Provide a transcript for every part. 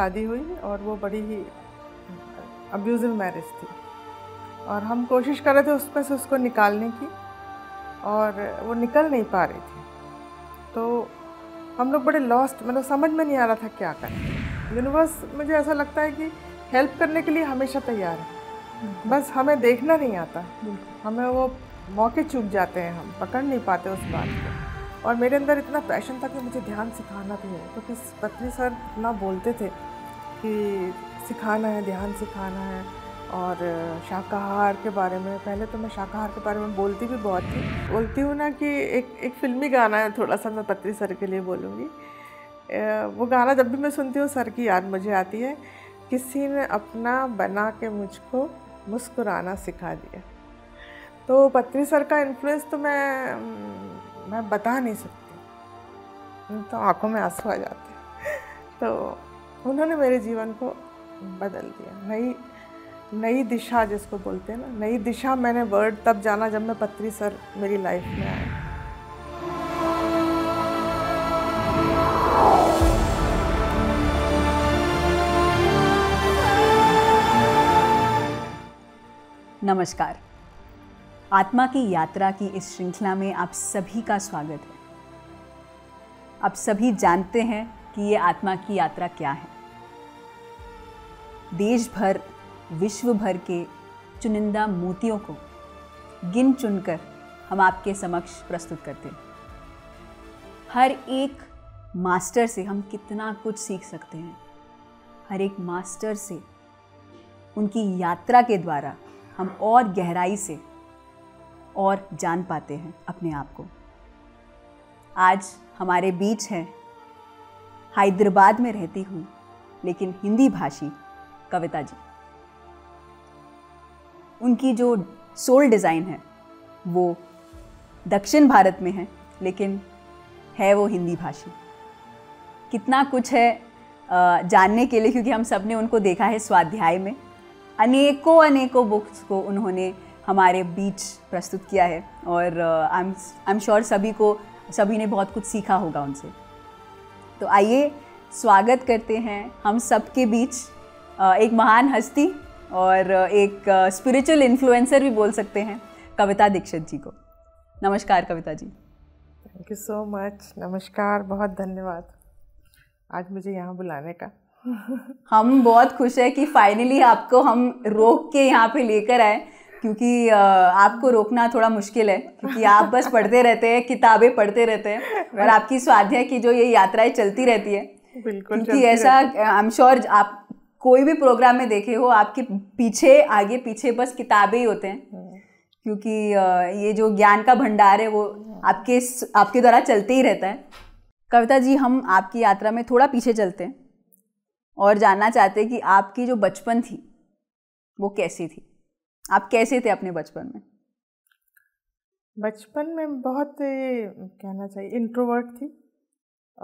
शादी हुई और वो बड़ी ही अब्यूज़िव मैरिज थी और हम कोशिश कर रहे थे उसमें से उसको निकालने की और वो निकल नहीं पा रही थी तो हम लोग बड़े लॉस्ट मतलब समझ में नहीं आ रहा था क्या करें यूनिवर्स मुझे ऐसा लगता है कि हेल्प करने के लिए हमेशा तैयार है बस हमें देखना नहीं आता हमें वो मौके चूक जाते हैं हम पकड़ नहीं पाते उस बात को और मेरे अंदर इतना पैशन था कि मुझे ध्यान सिखाना भी है क्योंकि तो पत्नी सर इतना बोलते थे कि सिखाना है ध्यान सिखाना है और शाकाहार के बारे में पहले तो मैं शाकाहार के बारे में बोलती भी बहुत थी बोलती हूँ ना कि एक एक फिल्मी गाना है थोड़ा सा मैं पत्री सर के लिए बोलूँगी वो गाना जब भी मैं सुनती हूँ सर की याद मुझे आती है किसी ने अपना बना के मुझको मुस्कुराना सिखा दिया तो पत्री सर का इन्फ्लुएंस तो मैं मैं बता नहीं सकती तो आंखों में आंसू आ जाते तो उन्होंने मेरे जीवन को बदल दिया नई नई दिशा जिसको बोलते हैं ना नई दिशा मैंने वर्ड तब जाना जब मैं पत्री सर मेरी लाइफ में आए नमस्कार आत्मा की यात्रा की इस श्रृंखला में आप सभी का स्वागत है आप सभी जानते हैं कि ये आत्मा की यात्रा क्या है देश भर विश्व भर के चुनिंदा मोतियों को गिन चुनकर हम आपके समक्ष प्रस्तुत करते हैं हर एक मास्टर से हम कितना कुछ सीख सकते हैं हर एक मास्टर से उनकी यात्रा के द्वारा हम और गहराई से और जान पाते हैं अपने आप को आज हमारे बीच हैं हैदराबाद में रहती हुई लेकिन हिंदी भाषी कविता जी उनकी जो सोल डिज़ाइन है वो दक्षिण भारत में है लेकिन है वो हिंदी भाषी कितना कुछ है जानने के लिए क्योंकि हम सब ने उनको देखा है स्वाध्याय में अनेकों अनेकों बुक्स को उन्होंने हमारे बीच प्रस्तुत किया है और आई एम श्योर सभी को सभी ने बहुत कुछ सीखा होगा उनसे तो आइए स्वागत करते हैं हम सबके बीच एक महान हस्ती और एक स्पिरिचुअल इन्फ्लुएंसर भी बोल सकते हैं कविता दीक्षित जी को नमस्कार Kavita ji thank you so much नमस्कार बहुत धन्यवाद आज मुझे यहाँ बुलाने का हम बहुत खुश हैं कि फाइनली आपको हम रोक के यहाँ पे लेकर आए क्योंकि आपको रोकना थोड़ा मुश्किल है क्योंकि आप बस पढ़ते रहते हैं किताबें पढ़ते रहते हैं और आपकी स्वाध्याय की जो ये यात्राएं चलती रहती है बिल्कुल क्योंकि ऐसा आई एम श्योर आप कोई भी प्रोग्राम में देखे हो आपके पीछे आगे पीछे बस किताबें ही होते हैं hmm. क्योंकि ये जो ज्ञान का भंडार है वो hmm. आपके आपके द्वारा चलते ही रहता है कविता जी हम आपकी यात्रा में थोड़ा पीछे चलते हैं और जानना चाहते हैं कि आपकी जो बचपन थी वो कैसी थी आप कैसे थे अपने बचपन में बचपन में बहुत कहना चाहिए इंट्रोवर्ट थी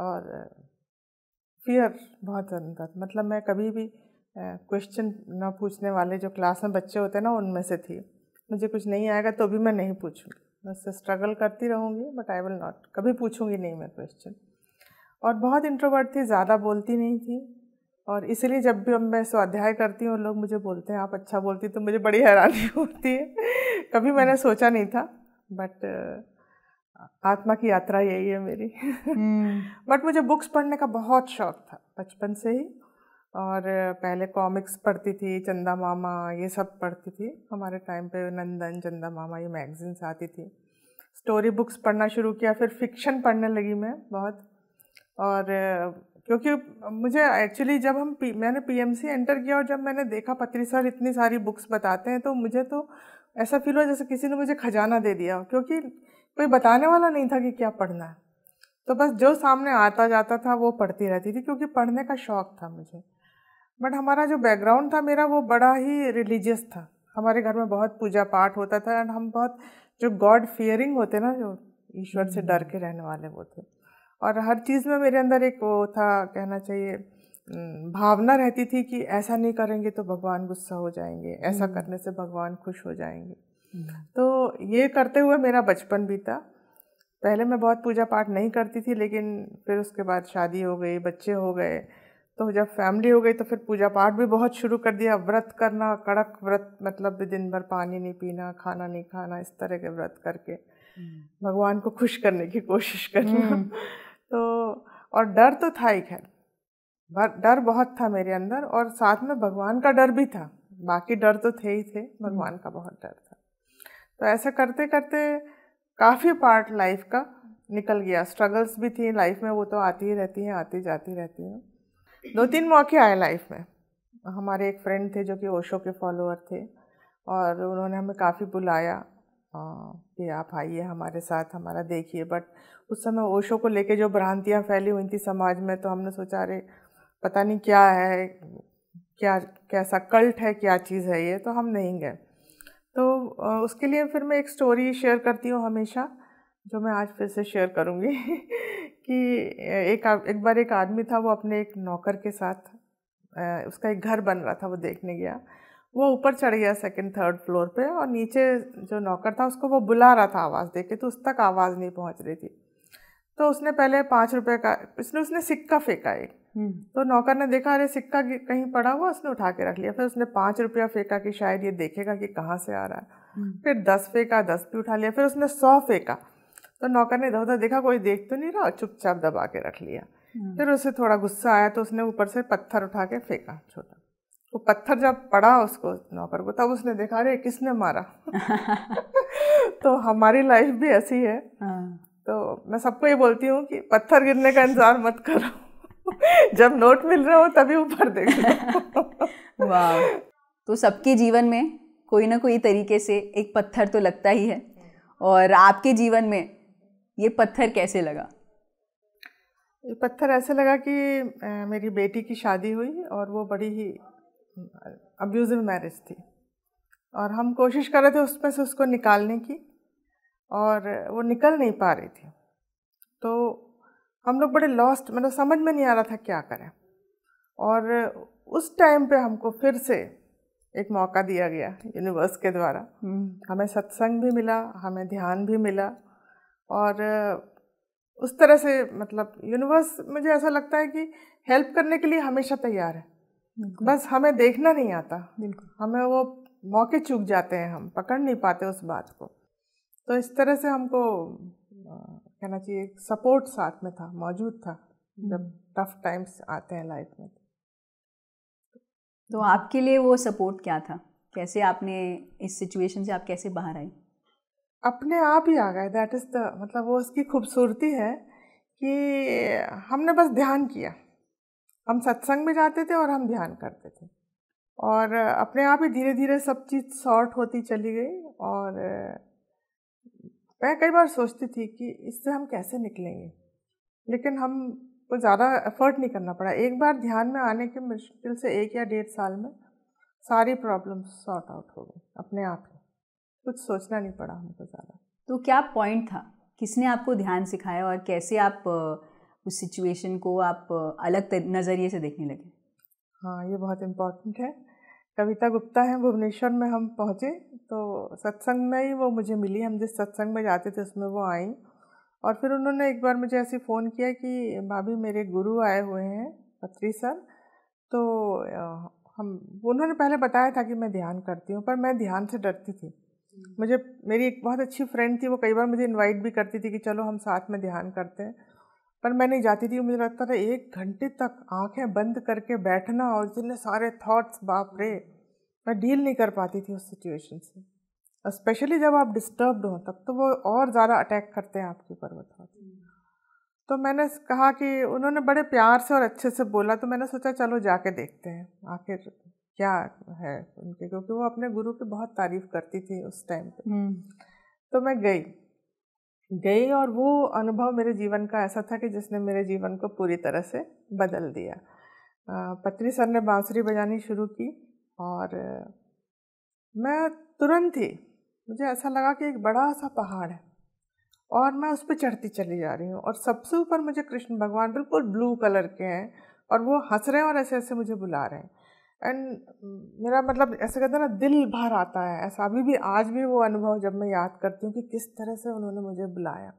और फियर बहुत अंदर मतलब मैं कभी भी क्वेश्चन ना पूछने वाले जो क्लास में बच्चे होते हैं ना उनमें से थी मुझे कुछ नहीं आएगा तो भी मैं नहीं पूछूंगी मैं उससे स्ट्रगल करती रहूँगी बट आई विल नॉट कभी पूछूंगी नहीं मैं क्वेश्चन और बहुत इंट्रोवर्ट थी ज़्यादा बोलती नहीं थी और इसलिए जब भी मैं स्वाध्याय करती हूँ लोग मुझे बोलते हैं आप अच्छा बोलती तो मुझे बड़ी हैरानी होती है कभी मैंने हम्म। सोचा नहीं था बट आत्मा की यात्रा यही है मेरी बट हम्म। मुझे बुक्स पढ़ने का बहुत शौक था बचपन से ही और पहले कॉमिक्स पढ़ती थी चंदा मामा ये सब पढ़ती थी हमारे टाइम पे नंदन चंदा मामा ये मैगजीन्स आती थी स्टोरी बुक्स पढ़ना शुरू किया फिर फिक्शन पढ़ने लगी मैं बहुत और क्योंकि मुझे एक्चुअली जब हम पी, मैंने पीएमसी एंटर किया और जब मैंने देखा पत्री सर इतनी सारी बुक्स बताते हैं तो मुझे तो ऐसा फील हुआ जैसे किसी ने मुझे खजाना दे दिया क्योंकि कोई बताने वाला नहीं था कि क्या पढ़ना है तो बस जो सामने आता जाता था वो पढ़ती रहती थी क्योंकि पढ़ने का शौक़ था मुझे बट हमारा जो बैकग्राउंड था मेरा वो बड़ा ही रिलीजियस था हमारे घर में बहुत पूजा पाठ होता था एंड हम बहुत जो गॉड फियरिंग होते ना जो ईश्वर से हम्म। डर के रहने वाले वो थे और हर चीज़ में मेरे अंदर एक वो था कहना चाहिए भावना रहती थी कि ऐसा नहीं करेंगे तो भगवान गुस्सा हो जाएंगे ऐसा हम्म। करने से भगवान खुश हो जाएंगे हम्म। तो ये करते हुए मेरा बचपन बीता पहले मैं बहुत पूजा पाठ नहीं करती थी लेकिन फिर उसके बाद शादी हो गई बच्चे हो गए तो जब फैमिली हो गई तो फिर पूजा पाठ भी बहुत शुरू कर दिया व्रत करना कड़क व्रत मतलब दिन भर पानी नहीं पीना खाना नहीं खाना इस तरह के व्रत करके हम्म। भगवान को खुश करने की कोशिश करना तो और डर तो था ही खैर डर बहुत था मेरे अंदर और साथ में भगवान का डर भी था बाकी डर तो थे ही थे भगवान हम्म। का बहुत डर था तो ऐसे करते करते काफ़ी पार्ट लाइफ का निकल गया स्ट्रगल्स भी थी लाइफ में वो तो आती ही रहती हैं आती जाती रहती हैं दो तीन मौके आए लाइफ में हमारे एक फ्रेंड थे जो कि ओशो के फॉलोअर थे और उन्होंने हमें काफ़ी बुलाया कि हाँ, आप आइए हमारे साथ हमारा देखिए बट उस समय ओशो को लेके जो भ्रांतियाँ फैली हुई थी समाज में तो हमने सोचा अरे पता नहीं क्या है क्या कैसा कल्ट है क्या चीज़ है ये तो हम नहीं गए तो उसके लिए फिर मैं एक स्टोरी शेयर करती हूँ हमेशा जो मैं आज फिर से शेयर करूँगी कि एक एक बार एक आदमी था वो अपने एक नौकर के साथ उसका एक घर बन रहा था वो देखने गया वो ऊपर चढ़ गया सेकंड थर्ड फ्लोर पे और नीचे जो नौकर था उसको वो बुला रहा था आवाज़ दे के तो उस तक आवाज़ नहीं पहुंच रही थी तो उसने पहले पाँच रुपये का इसने उसने सिक्का फेंका एक हम्म। तो नौकर ने देखा अरे सिक्का कहीं पड़ा हुआ उसने उठा के रख लिया फिर उसने पाँच रुपया फेंका कि शायद ये देखेगा कि कहाँ से आ रहा है हम्म। फिर दस फेंका दस भी उठा लिया फिर उसने सौ फेंका तो नौकर ने इधर उधर देखा कोई देख तो नहीं रहा चुपचाप दबा के रख लिया हम्म। फिर उसे थोड़ा गुस्सा आया तो उसने ऊपर से पत्थर उठा के फेंका छोटा वो पत्थर जब पड़ा उसको नौकर को तब उसने देखा अरे किसने मारा तो हमारी लाइफ भी ऐसी है हाँ। तो मैं सबको ये बोलती हूँ कि पत्थर गिरने का इंतजार मत करो जब नोट मिल रहे हो तभी ऊपर देखो वाह तो सबके जीवन में कोई ना कोई तरीके से एक पत्थर तो लगता ही है और आपके जीवन में ये पत्थर कैसे लगा ये पत्थर ऐसे लगा कि मेरी बेटी की शादी हुई और वो बड़ी ही अब्यूज़िव मैरिज थी और हम कोशिश कर रहे थे उसमें से उसको निकालने की और वो निकल नहीं पा रही थी तो हम लोग बड़े लॉस्ट मतलब समझ में नहीं आ रहा था क्या करें और उस टाइम पे हमको फिर से एक मौका दिया गया यूनिवर्स के द्वारा हम्म। हमें सत्संग भी मिला हमें ध्यान भी मिला और उस तरह से मतलब यूनिवर्स मुझे ऐसा लगता है कि हेल्प करने के लिए हमेशा तैयार है बस हमें देखना नहीं आता बिल्कुल हमें वो मौके चूक जाते हैं हम पकड़ नहीं पाते उस बात को तो इस तरह से हमको कहना चाहिए सपोर्ट साथ में था मौजूद था हम्म। जब टफ टाइम्स आते हैं लाइफ में तो आपके लिए वो सपोर्ट क्या था कैसे आपने इस सिचुएशन से आप कैसे बाहर आई अपने आप ही आ गए दैट इज़ द मतलब वो उसकी खूबसूरती है कि हमने बस ध्यान किया हम सत्संग में जाते थे और हम ध्यान करते थे और अपने आप ही धीरे धीरे सब चीज़ सॉर्ट होती चली गई और मैं कई बार सोचती थी कि इससे हम कैसे निकलेंगे लेकिन हम को ज़्यादा एफर्ट नहीं करना पड़ा एक बार ध्यान में आने के मुश्किल से एक या डेढ़ साल में सारी प्रॉब्लम सॉर्ट आउट हो गई अपने आप ही कुछ सोचना नहीं पड़ा हमको ज़्यादा तो क्या पॉइंट था किसने आपको ध्यान सिखाया और कैसे आप उस सिचुएशन को आप अलग नज़रिए से देखने लगे हाँ ये बहुत इम्पोर्टेंट है कविता गुप्ता हैं भुवनेश्वर में हम पहुँचे तो सत्संग में ही वो मुझे मिली हम जिस सत्संग में जाते थे उसमें वो आई और फिर उन्होंने एक बार मुझे ऐसे फ़ोन किया कि भाभी मेरे गुरु आए हुए हैं पत्री सर तो हम उन्होंने पहले बताया था कि मैं ध्यान करती हूँ पर मैं ध्यान से डरती थी हम्म। मुझे मेरी एक बहुत अच्छी फ्रेंड थी वो कई बार मुझे इनवाइट भी करती थी कि चलो हम साथ में ध्यान करते हैं पर मैं नहीं जाती थी मुझे लगता था एक घंटे तक आंखें बंद करके बैठना और इतने सारे थॉट्स बाप रे मैं डील नहीं कर पाती थी उस सिचुएशन से स्पेशली जब आप डिस्टर्ब हों तब तो वो और ज़्यादा अटैक करते हैं आपके ऊपर बताओ तो मैंने कहा कि उन्होंने बड़े प्यार से और अच्छे से बोला तो मैंने सोचा चलो जाके देखते हैं आखिर क्या है उनके क्योंकि वो अपने गुरु की बहुत तारीफ करती थी उस टाइम पे हम्म। तो मैं गई गई और वो अनुभव मेरे जीवन का ऐसा था कि जिसने मेरे जीवन को पूरी तरह से बदल दिया पत्री सर ने बांसुरी बजानी शुरू की और मैं तुरंत ही मुझे ऐसा लगा कि एक बड़ा सा पहाड़ है और मैं उस पर चढ़ती चली जा रही हूँ और सबसे ऊपर मुझे कृष्ण भगवान बिल्कुल ब्लू कलर के हैं और वो हंस रहे हैं और ऐसे ऐसे मुझे बुला रहे हैं एंड mm, मेरा मतलब ऐसे कहते हैं ना दिल भर आता है ऐसा अभी भी आज भी वो अनुभव जब मैं याद करती हूँ कि किस तरह से उन्होंने मुझे बुलाया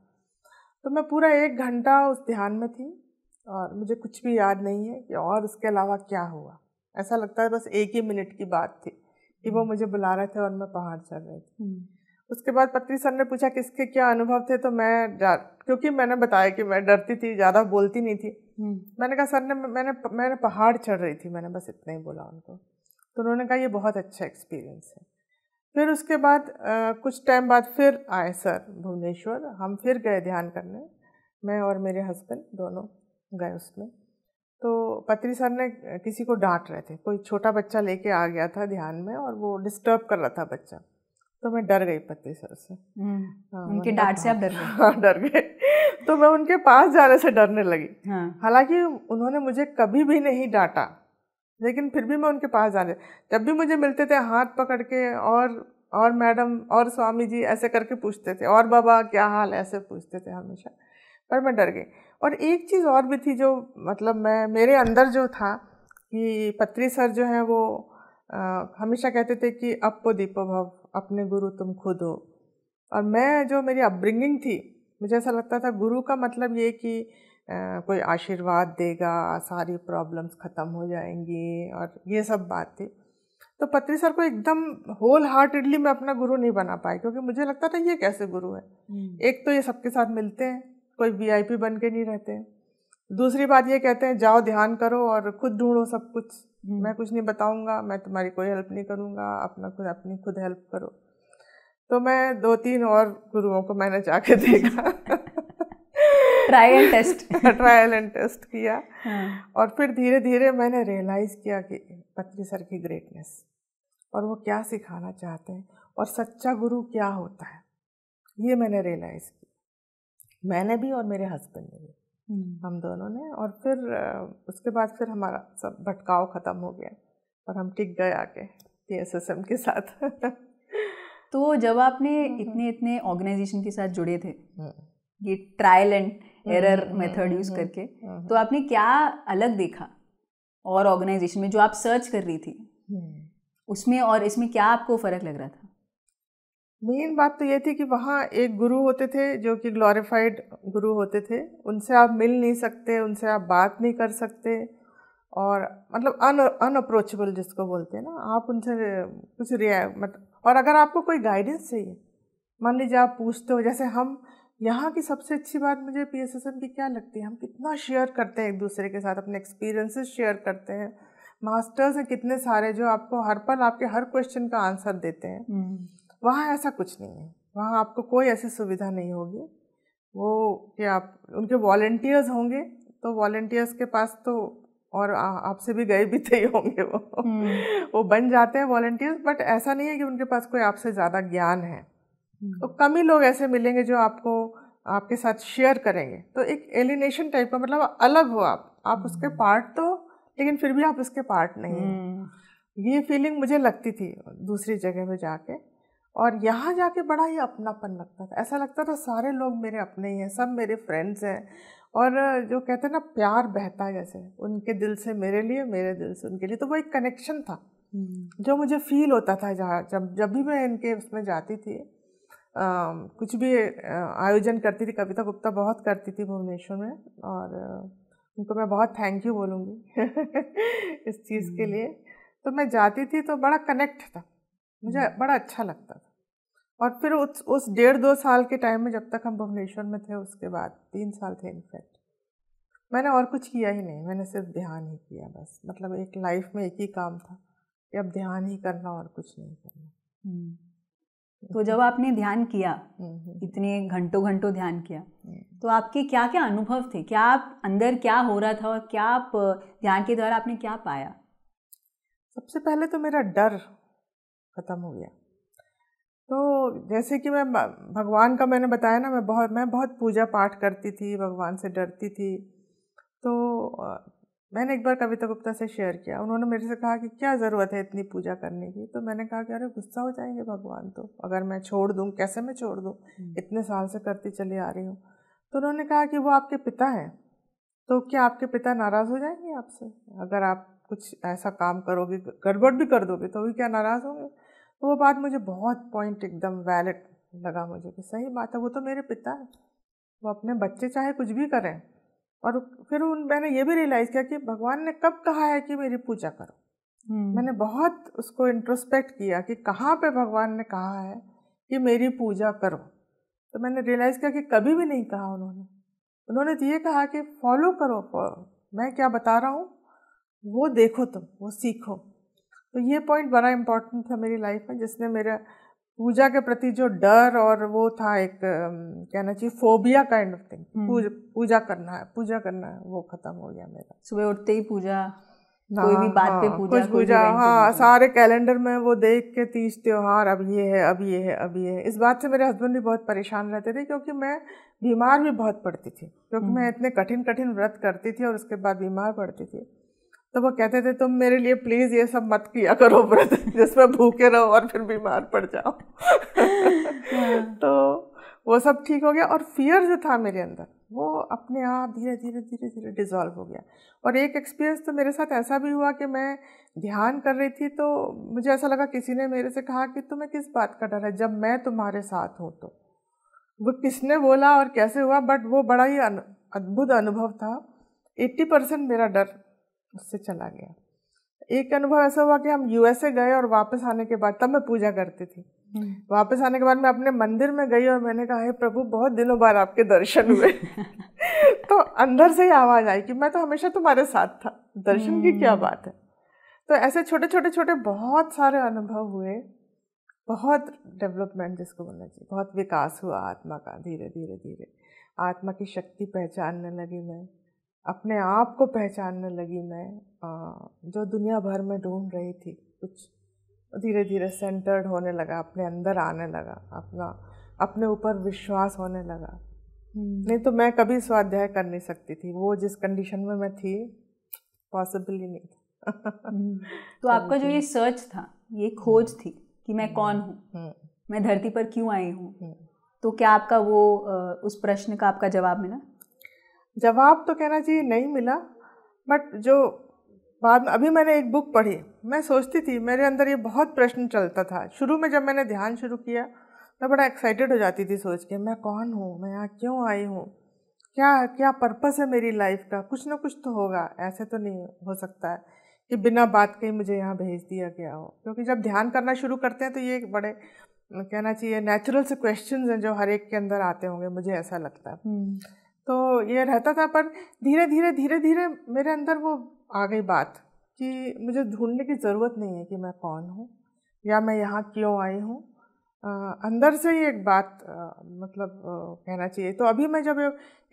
तो मैं पूरा एक घंटा उस ध्यान में थी और मुझे कुछ भी याद नहीं है कि और उसके अलावा क्या हुआ ऐसा लगता है बस एक ही मिनट की बात थी कि वो हम्म। मुझे बुला रहे थे और मैं पहाड़ चढ़ रही थी हम्म। उसके बाद पत्री सर ने पूछा किसके क्या अनुभव थे तो मैं क्योंकि मैंने बताया कि मैं डरती थी ज़्यादा बोलती नहीं थी हम्म। मैंने कहा सर ने मैंने मैंने पहाड़ चढ़ रही थी मैंने बस इतना ही बोला उनको तो उन्होंने कहा ये बहुत अच्छा एक्सपीरियंस है फिर उसके बाद आ, कुछ टाइम बाद फिर आए सर भुवनेश्वर हम फिर गए ध्यान करने मैं और मेरे हस्बैंड दोनों गए उसमें तो पत्री सर ने किसी को डांट रहे थे कोई छोटा बच्चा लेके आ गया था ध्यान में और वो डिस्टर्ब कर रहा था बच्चा तो मैं डर गई पति सर से हम्म, हाँ, उनके डांट से आप डर गए हाँ, डर गए तो मैं उनके पास जाने से डरने लगी हाँ। हालांकि उन्होंने मुझे कभी भी नहीं डांटा लेकिन फिर भी मैं उनके पास जाने जब भी मुझे मिलते थे हाथ पकड़ के और और मैडम और स्वामी जी ऐसे करके पूछते थे और बाबा क्या हाल ऐसे पूछते थे हमेशा पर मैं डर गई और एक चीज़ और भी थी जो मतलब मैं मेरे अंदर जो था कि पत्री सर जो है वो आ, हमेशा कहते थे कि अपो दीपो भव अपने गुरु तुम खुद हो और मैं जो मेरी अपब्रिंगिंग थी मुझे ऐसा लगता था गुरु का मतलब ये कि कोई आशीर्वाद देगा सारी प्रॉब्लम्स ख़त्म हो जाएंगी और ये सब बात थी तो पत्री सर को एकदम होल हार्टेडली मैं अपना गुरु नहीं बना पाई क्योंकि मुझे लगता था ये कैसे गुरु है हम्म। एक तो ये सबके साथ मिलते हैं कोई वीआईपी बन के नहीं रहते दूसरी बात ये कहते हैं जाओ ध्यान करो और खुद ढूंढो सब कुछ मैं हम्म। कुछ नहीं बताऊंगा मैं तुम्हारी कोई हेल्प नहीं करूंगा अपना खुद अपनी खुद हेल्प करो तो मैं दो तीन और गुरुओं को मैंने जाके देखा trial and test trial and test किया हाँ. और फिर धीरे धीरे मैंने रियलाइज़ किया कि पत्री सर की ग्रेटनेस और वो क्या सिखाना चाहते हैं और सच्चा गुरु क्या होता है ये मैंने रियलाइज़ किया मैंने भी और मेरे हस्बैंड ने भी हम्म। हम दोनों ने और फिर उसके बाद फिर हमारा सब भटकाव ख़त्म हो गया और हम टिक गए आके पी एस एस एम के साथ तो जब आपने हम्म, हम्म। इतने इतने ऑर्गेनाइजेशन के साथ जुड़े थे ये trial and error method use करके तो आपने क्या अलग देखा और ऑर्गेनाइजेशन में जो आप सर्च कर रही थी उसमें और इसमें क्या आपको फ़र्क लग रहा था मेन बात तो ये थी कि वहाँ एक गुरु होते थे जो कि ग्लोरिफाइड गुरु होते थे उनसे आप मिल नहीं सकते उनसे आप बात नहीं कर सकते और मतलब अन अनअप्रोचेबल जिसको बोलते हैं ना आप उनसे कुछ रिया मतलब और अगर आपको कोई गाइडेंस चाहिए मान लीजिए आप पूछते हो जैसे हम यहाँ की सबसे अच्छी बात मुझे पी एस एस एम की क्या लगती है हम कितना शेयर करते हैं एक दूसरे के साथ अपने एक्सपीरियंसेस शेयर करते हैं मास्टर्स हैं कितने सारे जो आपको हर पल आपके हर क्वेश्चन का आंसर देते हैं हम्म। वहाँ ऐसा कुछ नहीं है वहाँ आपको कोई ऐसी सुविधा नहीं होगी वो कि आप उनके वॉल्टियर्स होंगे तो वॉल्टियर्स के पास तो और आपसे भी गए भी थे तो होंगे वो हम्म। वो बन जाते हैं वॉल्टियर्स बट ऐसा नहीं है कि उनके पास कोई आपसे ज़्यादा ज्ञान है हम्म। तो कम ही लोग ऐसे मिलेंगे जो आपको आपके साथ शेयर करेंगे तो एक एलिनेशन टाइप का मतलब अलग हो आप आप उसके पार्ट हम्म। तो लेकिन फिर भी आप उसके पार्ट नहीं हैं ये फीलिंग मुझे लगती थी दूसरी जगह पे जाके और यहाँ जाके बड़ा ही अपनापन लगता था ऐसा लगता था सारे लोग मेरे अपने ही हैं सब मेरे फ्रेंड्स हैं और जो कहते हैं ना प्यार बहता है जैसे उनके दिल से मेरे लिए मेरे दिल से उनके लिए तो वो एक कनेक्शन था हम्म। जो मुझे फील होता था जहाँ जब जब भी मैं इनके उसमें जाती थी आ, कुछ भी आयोजन करती थी कविता गुप्ता बहुत करती थी भुवनेश्वर में और उनको मैं बहुत थैंक यू बोलूँगी इस चीज़ के हम्म। लिए तो मैं जाती थी तो बड़ा कनेक्ट था मुझे हम्म। बड़ा अच्छा लगता था और फिर उस उस डेढ़ दो साल के टाइम में जब तक हम भुवनेश्वर में थे उसके बाद तीन साल थे इनफैक्ट मैंने और कुछ किया ही नहीं मैंने सिर्फ ध्यान ही किया बस मतलब एक लाइफ में एक ही काम था कि अब ध्यान ही करना और कुछ नहीं करना हम्म। तो, तो जब आपने ध्यान किया हम्म, हम्म, इतने घंटों घंटों ध्यान किया तो आपके क्या क्या अनुभव थे क्या आप अंदर क्या हो रहा था और क्या आप ध्यान के द्वारा आपने क्या पाया सबसे पहले तो मेरा डर खत्म हो गया तो जैसे कि मैं भगवान का मैंने बताया ना मैं बहुत मैं बहुत पूजा पाठ करती थी भगवान से डरती थी तो मैंने एक बार कविता गुप्ता से शेयर किया उन्होंने मेरे से कहा कि क्या ज़रूरत है इतनी पूजा करने की तो मैंने कहा कि अरे गुस्सा हो जाएंगे भगवान तो अगर मैं छोड़ दूँ कैसे मैं छोड़ दूँ हम्म। इतने साल से करती चली आ रही हूँ तो उन्होंने कहा कि वो आपके पिता हैं तो क्या आपके पिता नाराज़ हो जाएंगे आपसे अगर आप कुछ ऐसा काम करोगे गड़बड़ भी कर दोगे तो भी क्या नाराज़ होंगे तो वो बात मुझे बहुत पॉइंट एकदम वैलिड लगा मुझे कि सही बात है वो तो मेरे पिता है वो अपने बच्चे चाहे कुछ भी करें और फिर उन मैंने ये भी रियलाइज़ किया कि भगवान ने कब कहा है कि मेरी पूजा करो हम्म। मैंने बहुत उसको इंट्रोस्पेक्ट किया कि कहाँ पे भगवान ने कहा है कि मेरी पूजा करो तो मैंने रियलाइज़ किया कि कभी भी नहीं कहा उन्होंने उन्होंने तो ये कहा कि फॉलो करो मैं क्या बता रहा हूँ वो देखो तुम वो सीखो तो ये पॉइंट बड़ा इम्पॉर्टेंट था मेरी लाइफ में जिसने मेरा पूजा के प्रति जो डर और वो था एक कहना चाहिए फोबिया काइंड ऑफ थिंग पूजा करना है पूजा करना है वो खत्म हो गया मेरा सुबह उठते ही पूजा हाँ, कोई भी बात हाँ, पे पूजा कुछ पूजा हाँ सारे कैलेंडर में वो देख के तीज त्योहार अब ये है अब ये है अब ये है इस बात से मेरे हस्बैंड भी बहुत परेशान रहते थे क्योंकि मैं बीमार भी बहुत पड़ती थी क्योंकि हम्म। मैं इतने कठिन कठिन व्रत करती थी और उसके बाद बीमार पड़ती थी तो वो कहते थे तुम मेरे लिए प्लीज ये सब मत किया करो व्रत जिसमें भूखे रहो और फिर बीमार पड़ जाओ हाँ। तो वो सब ठीक हो गया और फियर जो था मेरे अंदर वो अपने आप धीरे धीरे धीरे धीरे डिजॉल्व हो गया और एक एक्सपीरियंस तो मेरे साथ ऐसा भी हुआ कि मैं ध्यान कर रही थी तो मुझे ऐसा लगा किसी ने मेरे से कहा कि तुम्हें किस बात का डर है जब मैं तुम्हारे साथ हूँ तो वो किसने बोला और कैसे हुआ बट वो बड़ा ही अद्भुत अनुभव था एट्टी परसेंट मेरा डर उससे चला गया एक अनुभव ऐसा हुआ कि हम यूएसए गए और वापस आने के बाद तब मैं पूजा करती थी हम्म। वापस आने के बाद मैं अपने मंदिर में गई और मैंने कहा हे प्रभु बहुत दिनों बाद आपके दर्शन हुए तो अंदर से ही आवाज़ आई कि मैं तो हमेशा तुम्हारे साथ था दर्शन की क्या हम्म। बात है तो ऐसे छोटे छोटे छोटे बहुत सारे अनुभव हुए बहुत डेवलपमेंट जिसको बोलना चाहिए बहुत विकास हुआ आत्मा का धीरे धीरे धीरे आत्मा की शक्ति पहचानने लगी मैं अपने आप को पहचानने लगी मैं जो दुनिया भर में ढूंढ रही थी कुछ धीरे धीरे सेंटर्ड होने लगा अपने अंदर आने लगा अपना अपने ऊपर विश्वास होने लगा हम्म। नहीं तो मैं कभी स्वाध्याय कर नहीं सकती थी वो जिस कंडीशन में मैं थी पॉसिबल ही नहीं था हम्म। तो आपका जो ये सर्च था ये हम्म। खोज थी कि मैं कौन हूँ मैं धरती पर क्यों आई हूँ तो क्या आपका वो उस प्रश्न का आपका जवाब मिला जवाब तो कहना चाहिए नहीं मिला बट जो बाद में अभी मैंने एक बुक पढ़ी मैं सोचती थी मेरे अंदर ये बहुत प्रश्न चलता था शुरू में जब मैंने ध्यान शुरू किया मैं बड़ा एक्साइटेड हो जाती थी सोच के मैं कौन हूँ मैं यहाँ क्यों आई हूँ क्या क्या पर्पस है मेरी लाइफ का कुछ ना कुछ तो होगा ऐसे तो नहीं हो सकता है कि बिना बात के मुझे यहाँ भेज दिया गया हो क्योंकि जब ध्यान करना शुरू करते हैं तो ये बड़े कहना चाहिए नेचुरल से क्वेश्चन हैं जो हर एक के अंदर आते होंगे मुझे ऐसा लगता है हम्म। तो ये रहता था पर धीरे धीरे धीरे धीरे मेरे अंदर वो आ गई बात कि मुझे ढूंढने की ज़रूरत नहीं है कि मैं कौन हूँ या मैं यहाँ क्यों आई हूँ अंदर से ही एक बात आ, मतलब आ, कहना चाहिए तो अभी मैं जब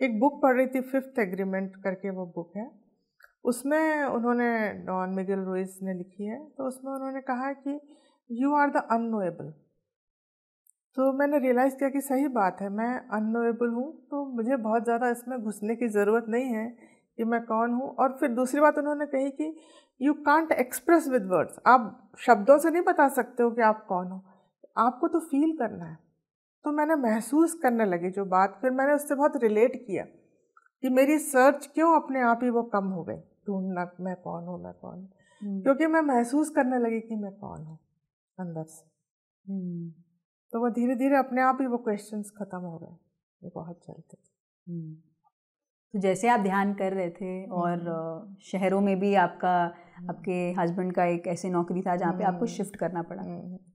एक बुक पढ़ रही थी फिफ्थ एग्रीमेंट करके वो बुक है उसमें उन्होंने डॉन मिगल रोइस ने लिखी है तो उसमें उन्होंने कहा है कि यू आर द अनोएबल तो मैंने रियलाइज़ किया कि सही बात है मैं अनोएबल हूँ तो मुझे बहुत ज़्यादा इसमें घुसने की ज़रूरत नहीं है कि मैं कौन हूँ और फिर दूसरी बात उन्होंने कही कि you can't express with words आप शब्दों से नहीं बता सकते हो कि आप कौन हो आपको तो फील करना है तो मैंने महसूस करने लगी जो बात फिर मैंने उससे बहुत रिलेट किया कि मेरी सर्च क्यों अपने आप ही वो कम हो गई ढूंढना मैं कौन हूँ मैं कौन हूँ हम्म। क्योंकि मैं महसूस करने लगी कि मैं कौन हूँ अंदर से हम्म। तो वो धीरे धीरे अपने आप ही वो क्वेश्चन ख़त्म हो गए ये बहुत चलते थे हम्म। तो जैसे आप ध्यान कर रहे थे और हम्म। शहरों में भी आपका हम्म। आपके हस्बैंड का एक ऐसी नौकरी था जहाँ पे आपको शिफ्ट करना पड़ा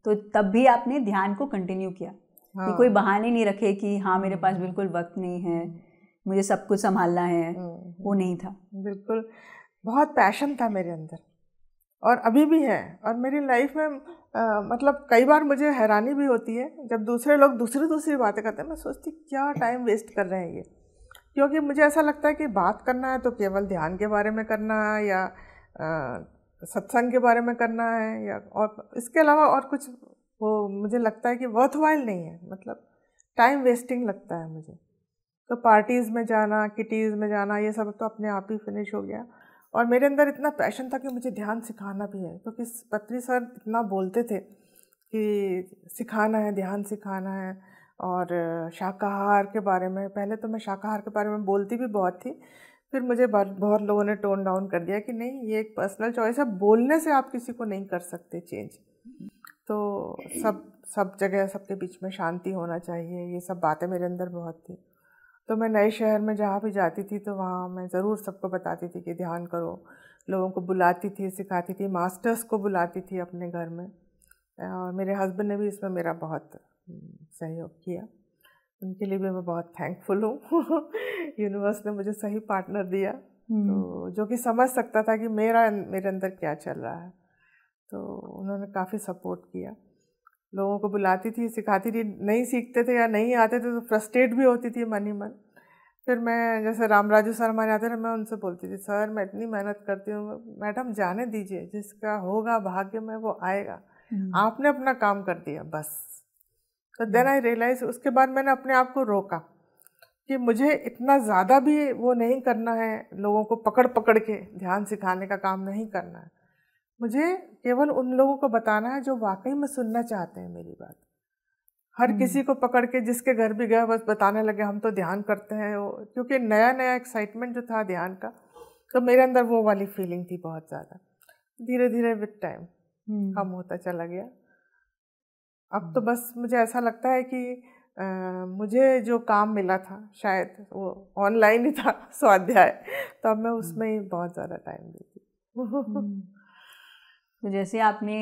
तो तब भी आपने ध्यान को कंटिन्यू किया हाँ। कि कोई बहाने नहीं रखे कि हाँ मेरे पास बिल्कुल वक्त नहीं है मुझे सब कुछ संभालना है वो नहीं था बिल्कुल बहुत पैशन था मेरे अंदर और अभी भी है और मेरी लाइफ में आ, मतलब कई बार मुझे हैरानी भी होती है जब दूसरे लोग दूसरी दूसरी बातें करते हैं मैं सोचती क्या टाइम वेस्ट कर रहे हैं ये क्योंकि मुझे ऐसा लगता है कि बात करना है तो केवल ध्यान के बारे में करना है या सत्संग के बारे में करना है या और इसके अलावा और कुछ वो मुझे लगता है कि वर्थ वाइल नहीं है मतलब टाइम वेस्टिंग लगता है मुझे तो पार्टीज़ में जाना किटीज़ में जाना ये सब तो अपने आप ही फिनिश हो गया और मेरे अंदर इतना पैशन था कि मुझे ध्यान सिखाना भी है क्योंकि तो पत्री सर इतना बोलते थे कि सिखाना है ध्यान सिखाना है और शाकाहार के बारे में पहले तो मैं शाकाहार के बारे में बोलती भी बहुत थी फिर मुझे बहुत लोगों ने टोन डाउन कर दिया कि नहीं ये एक पर्सनल चॉइस है बोलने से आप किसी को नहीं कर सकते चेंज तो सब सब जगह सबके बीच में शांति होना चाहिए ये सब बातें मेरे अंदर बहुत थी तो मैं नए शहर में जहाँ भी जाती थी तो वहाँ मैं ज़रूर सबको बताती थी कि ध्यान करो लोगों को बुलाती थी सिखाती थी मास्टर्स को बुलाती थी अपने घर में और मेरे हस्बैंड ने भी इसमें मेरा बहुत हम्म, सहयोग किया उनके लिए भी मैं बहुत थैंकफुल हूँ यूनिवर्स ने मुझे सही पार्टनर दिया हम्म। तो जो कि समझ सकता था कि मेरा मेरे अंदर क्या चल रहा है तो उन्होंने काफ़ी सपोर्ट किया लोगों को बुलाती थी सिखाती थी नहीं सीखते थे या नहीं आते थे तो फ्रस्ट्रेट भी होती थी मन ही मन फिर मैं जैसे राम राजू सर हमारे आते थे मैं उनसे बोलती थी सर मैं इतनी मेहनत करती हूँ मैडम जाने दीजिए जिसका होगा भाग्य में वो आएगा हम्म। आपने अपना काम कर दिया बस तो देन आई रियलाइज उसके बाद मैंने अपने आप को रोका कि मुझे इतना ज़्यादा भी वो नहीं करना है लोगों को पकड़ पकड़ के ध्यान सिखाने का काम नहीं करना है मुझे केवल उन लोगों को बताना है जो वाकई में सुनना चाहते हैं मेरी बात हर हम्म। किसी को पकड़ के जिसके घर भी गया बस बताने लगे हम तो ध्यान करते हैं वो क्योंकि नया नया एक्साइटमेंट जो था ध्यान का तो मेरे अंदर वो वाली फीलिंग थी बहुत ज़्यादा धीरे धीरे विद टाइम हम्म। कम होता चला गया अब तो हम्म। बस मुझे ऐसा लगता है कि आ, मुझे जो काम मिला था शायद वो ऑनलाइन ही था स्वाध्याय तो अब मैं उसमें ही बहुत ज़्यादा टाइम देती तो जैसे आपने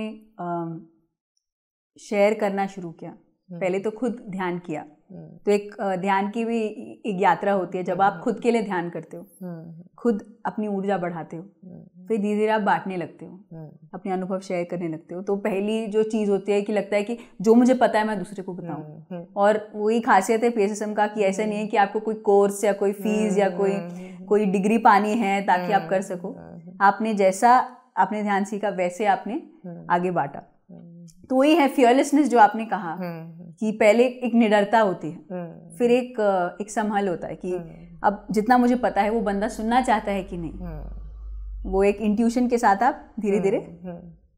शेयर करना शुरू किया हम्म। पहले तो खुद ध्यान किया हम्म। तो एक ध्यान की भी एक यात्रा होती है जब आप हम्म। खुद के लिए ध्यान करते हो खुद अपनी ऊर्जा बढ़ाते हो फिर धीरे धीरे आप बांटने लगते हो अपने अनुभव शेयर करने लगते हो तो पहली जो चीज़ होती है कि लगता है कि जो मुझे पता है मैं दूसरे को बताऊं और वही खासियत है पी का कि ऐसा नहीं है कि आपको कोई कोर्स या कोई फीस या कोई कोई डिग्री पानी है ताकि आप कर सको आपने जैसा आपने ध्यान सीखा वैसे आपने हम्म। आगे बांटा हम्म। तो वही है फियरलेसनेस जो आपने कहा हम्म, कि पहले एक निडरता होती है फिर एक एक संभाल होता है कि अब जितना मुझे पता है वो बंदा सुनना चाहता है कि नहीं वो एक इंट्यूशन के साथ आप धीरे धीरे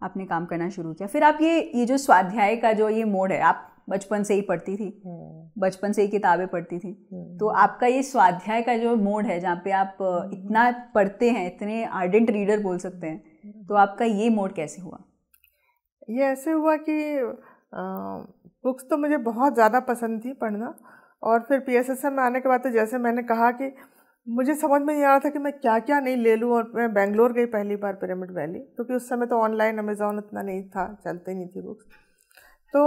आपने काम करना शुरू किया फिर आप ये ये जो स्वाध्याय का जो ये मोड है आप बचपन से ही पढ़ती थी बचपन से ही किताबें पढ़ती थी तो आपका ये स्वाध्याय का जो मोड है जहाँ पे आप इतना पढ़ते हैं इतने आर्डेंट रीडर बोल सकते हैं तो आपका ये मोड कैसे हुआ ये ऐसे हुआ कि बुक्स तो मुझे बहुत ज़्यादा पसंद थी पढ़ना और फिर पी में आने के बाद तो जैसे मैंने कहा कि मुझे समझ में नहीं आ रहा था कि मैं क्या क्या नहीं ले लूँ और मैं बेंगलोर गई पहली बार पिरामिड वैली क्योंकि तो उस समय तो ऑनलाइन अमेज़ॉन उतना नहीं था चलते नहीं थी बुक्स तो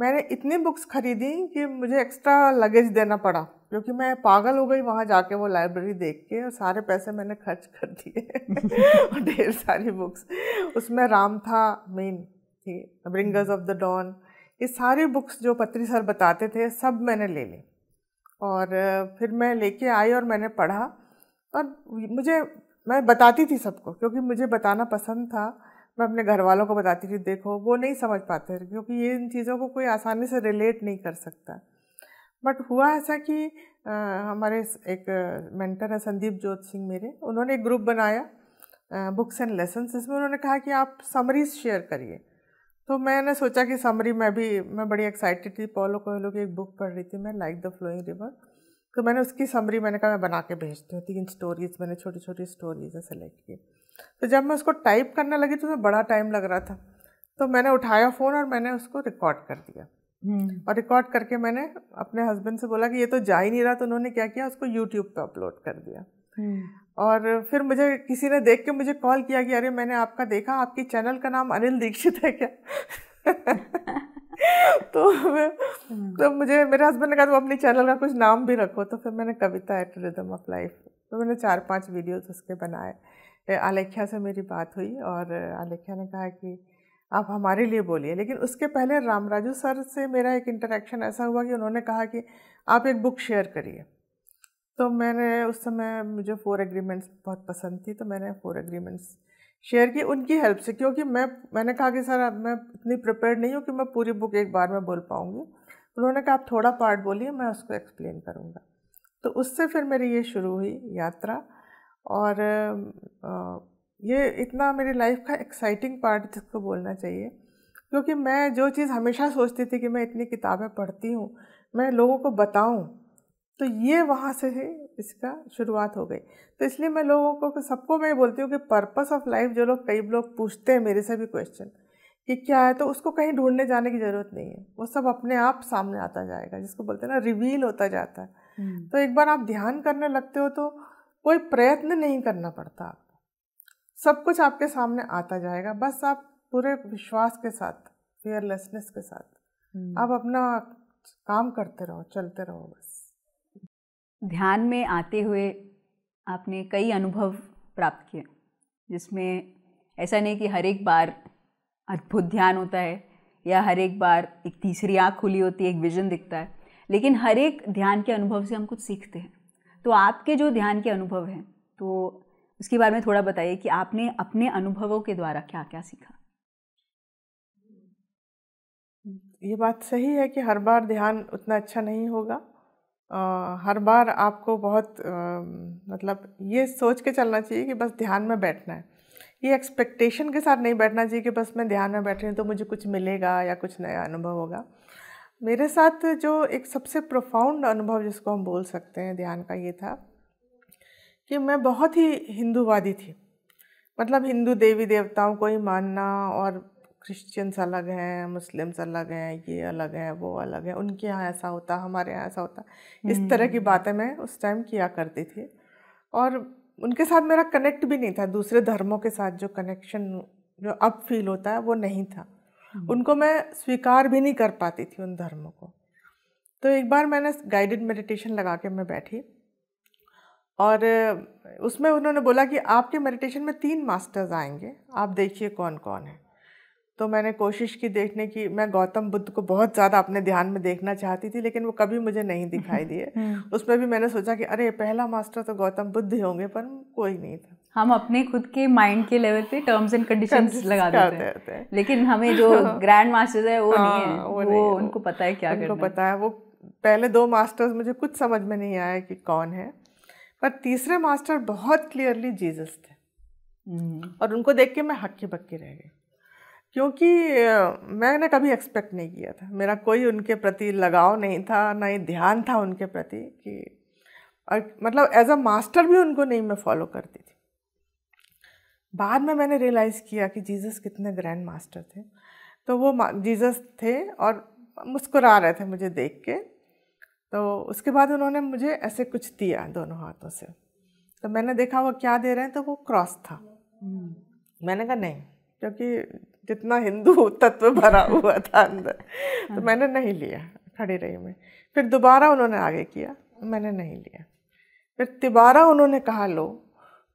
मैंने इतनी बुक्स खरीदी कि मुझे एक्स्ट्रा लगेज देना पड़ा क्योंकि मैं पागल हो गई वहाँ जाके वो लाइब्रेरी देख के और सारे पैसे मैंने खर्च कर दिए और ढेर सारी बुक्स उसमें राम था मेन थी ब्रिंगर्स ऑफ द डॉन ये सारी बुक्स जो पत्री सर बताते थे सब मैंने ले ली और फिर मैं लेके आई और मैंने पढ़ा और मुझे मैं बताती थी सबको क्योंकि मुझे बताना पसंद था मैं अपने घर वालों को बताती थी देखो वो नहीं समझ पाते क्योंकि ये इन चीज़ों को कोई आसानी से रिलेट नहीं कर सकता बट हुआ ऐसा कि आ, हमारे एक मेंटर है संदीप जोत सिंह मेरे उन्होंने एक ग्रुप बनाया बुक्स एंड लेसन्स इसमें उन्होंने कहा कि आप समरीज शेयर करिए तो मैंने सोचा कि समरी मैं भी मैं बड़ी एक्साइटेड थी पोलो कोहलो की एक बुक पढ़ रही थी मैं लाइक द फ्लोइंग रिवर तो मैंने उसकी समरी मैंने कहा मैं बना के भेजती हूँ तीन स्टोरीज मैंने छोटी छोटी स्टोरीज सेलेक्ट की तो जब मैं उसको टाइप करने लगी तो उसमें बड़ा टाइम लग रहा था तो मैंने उठाया फ़ोन और मैंने उसको रिकॉर्ड कर दिया हम्म। और रिकॉर्ड करके मैंने अपने हस्बैंड से बोला कि ये तो जा ही नहीं रहा तो उन्होंने क्या किया उसको यूट्यूब पे अपलोड कर दिया हम्म। और फिर मुझे किसी ने देख के मुझे कॉल किया कि अरे मैंने आपका देखा आपकी चैनल का नाम अनिल दीक्षित है क्या तो हम्म। तो मुझे मेरे हस्बैंड ने कहा तो अपने चैनल का कुछ नाम भी रखो तो फिर मैंने कविता एट रिदम ऑफ लाइफ तो मैंने चार पांच वीडियोस उसके बनाए आलेख्या से मेरी बात हुई और आलेख्या ने कहा कि आप हमारे लिए बोलिए लेकिन उसके पहले राम राजू सर से मेरा एक इंटरेक्शन ऐसा हुआ कि उन्होंने कहा कि आप एक बुक शेयर करिए तो मैंने उस समय मुझे फोर एग्रीमेंट्स बहुत पसंद थी तो मैंने फोर एग्रीमेंट्स शेयर की उनकी हेल्प से क्योंकि मैं मैंने कहा कि सर मैं इतनी प्रिपेयर नहीं हूँ कि मैं पूरी बुक एक बार में बोल पाऊँगी उन्होंने कहा आप थोड़ा पार्ट बोलिए मैं उसको एक्सप्लेन करूँगा तो उससे फिर मेरी ये शुरू हुई यात्रा और आ, ये इतना मेरी लाइफ का एक्साइटिंग पार्ट जिसको बोलना चाहिए क्योंकि मैं जो चीज़ हमेशा सोचती थी कि मैं इतनी किताबें पढ़ती हूँ मैं लोगों को बताऊँ तो ये वहाँ से ही इसका शुरुआत हो गई तो इसलिए मैं लोगों को सबको मैं बोलती हूँ कि पर्पस ऑफ लाइफ जो लोग कई लोग पूछते हैं मेरे से भी क्वेश्चन कि क्या है तो उसको कहीं ढूंढने जाने की ज़रूरत नहीं है वो सब अपने आप सामने आता जाएगा जिसको बोलते हैं ना रिवील होता जाता है हम्म। तो एक बार आप ध्यान करने लगते हो तो कोई प्रयत्न नहीं करना पड़ता आपको सब कुछ आपके सामने आता जाएगा बस आप पूरे विश्वास के साथ फेयरलेसनेस के साथ हम्म। आप अपना काम करते रहो चलते रहो बस ध्यान में आते हुए आपने कई अनुभव प्राप्त किए जिसमें ऐसा नहीं कि हर एक बार अद्भुत ध्यान होता है या हर एक बार एक तीसरी आँख खुली होती है एक विजन दिखता है लेकिन हर एक ध्यान के अनुभव से हम कुछ सीखते हैं तो आपके जो ध्यान के अनुभव हैं तो उसके बारे में थोड़ा बताइए कि आपने अपने अनुभवों के द्वारा क्या क्या सीखा ये बात सही है कि हर बार ध्यान उतना अच्छा नहीं होगा आ, हर बार आपको बहुत आ, मतलब ये सोच के चलना चाहिए कि बस ध्यान में बैठना है ये एक्सपेक्टेशन के साथ नहीं बैठना चाहिए कि बस मैं ध्यान में बैठ रही हूँ तो मुझे कुछ मिलेगा या कुछ नया अनुभव होगा मेरे साथ जो एक सबसे प्रोफाउंड अनुभव जिसको हम बोल सकते हैं ध्यान का ये था कि मैं बहुत ही हिंदूवादी थी मतलब हिंदू देवी देवताओं को ही मानना और क्रिश्चियंस अलग हैं मुस्लिम्स अलग हैं ये अलग हैं वो अलग हैं उनके यहाँ ऐसा होता हमारे यहाँ ऐसा होता इस तरह की हम्म। बातें मैं उस टाइम किया करती थी और उनके साथ मेरा कनेक्ट भी नहीं था दूसरे धर्मों के साथ जो कनेक्शन जो अब फील होता है वो नहीं था हम्म। उनको मैं स्वीकार भी नहीं कर पाती थी उन धर्मों को तो एक बार मैंने गाइडेड मेडिटेशन लगा के मैं बैठी और उसमें उन्होंने बोला कि आपके मेडिटेशन में तीन मास्टर्स आएंगे आप देखिए कौन कौन है तो मैंने कोशिश की देखने की मैं गौतम बुद्ध को बहुत ज़्यादा अपने ध्यान में देखना चाहती थी लेकिन वो कभी मुझे नहीं दिखाई दिए हम्म। उसमें भी मैंने सोचा कि अरे पहला मास्टर तो गौतम बुद्ध ही होंगे पर कोई नहीं था हम अपने खुद के माइंड के लेवल पे टर्म्स एंड कंडीशंस लगा देते हैं लेकिन हमें जो ग्रैंड मास्टर्स है वो नहीं हाँ, है वो, उनको पता है क्या उनको पता है वो पहले दो मास्टर्स मुझे कुछ समझ में नहीं आया कि कौन है पर तीसरे मास्टर बहुत क्लियरली जीसस थे हम्म। और उनको देख के मैं हक्की बक्के रह गई क्योंकि मैंने कभी एक्सपेक्ट नहीं किया था मेरा कोई उनके प्रति लगाव नहीं था ना ही ध्यान था उनके प्रति कि और मतलब एज अ मास्टर भी उनको नहीं मैं फॉलो करती थी बाद में मैंने रियलाइज़ किया कि जीसस कितने ग्रैंड मास्टर थे तो वो जीसस थे और मुस्कुरा रहे थे मुझे देख के तो उसके बाद उन्होंने मुझे ऐसे कुछ दिया दोनों हाथों से तो मैंने देखा वो क्या दे रहे हैं तो वो क्रॉस था मैंने कहा नहीं क्योंकि जितना हिंदू तत्व भरा हुआ था अंदर तो मैंने नहीं लिया खड़ी रही मैं फिर दोबारा उन्होंने आगे किया मैंने नहीं लिया फिर तिबारा उन्होंने कहा लो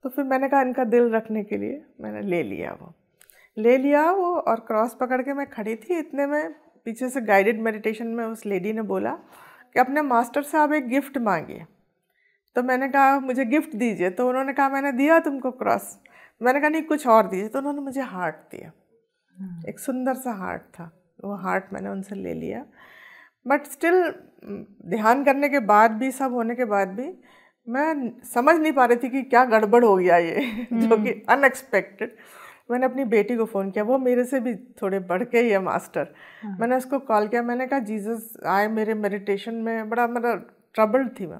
तो फिर मैंने कहा इनका दिल रखने के लिए मैंने ले लिया वो ले लिया वो और क्रॉस पकड़ के मैं खड़ी थी इतने में पीछे से गाइडेड मेडिटेशन में उस लेडी ने बोला कि अपने मास्टर साहब एक गिफ्ट मांगिए तो मैंने कहा मुझे गिफ्ट दीजिए तो उन्होंने कहा मैंने दिया तुमको क्रॉस मैंने कहा नहीं कुछ और दीजिए तो उन्होंने मुझे हार्ट दिया हम्म। एक सुंदर सा हार्ट था वो हार्ट मैंने उनसे ले लिया बट स्टिल ध्यान करने के बाद भी सब होने के बाद भी मैं समझ नहीं पा रही थी कि क्या गड़बड़ हो गया ये जो कि अनएक्सपेक्टेड हम्म। मैंने अपनी बेटी को फ़ोन किया वो मेरे से भी थोड़े बढ़ के ही है मास्टर हाँ। मैंने उसको कॉल किया मैंने कहा जीसस आए मेरे मेडिटेशन में बड़ा मतलब ट्रबल्ड थी मैं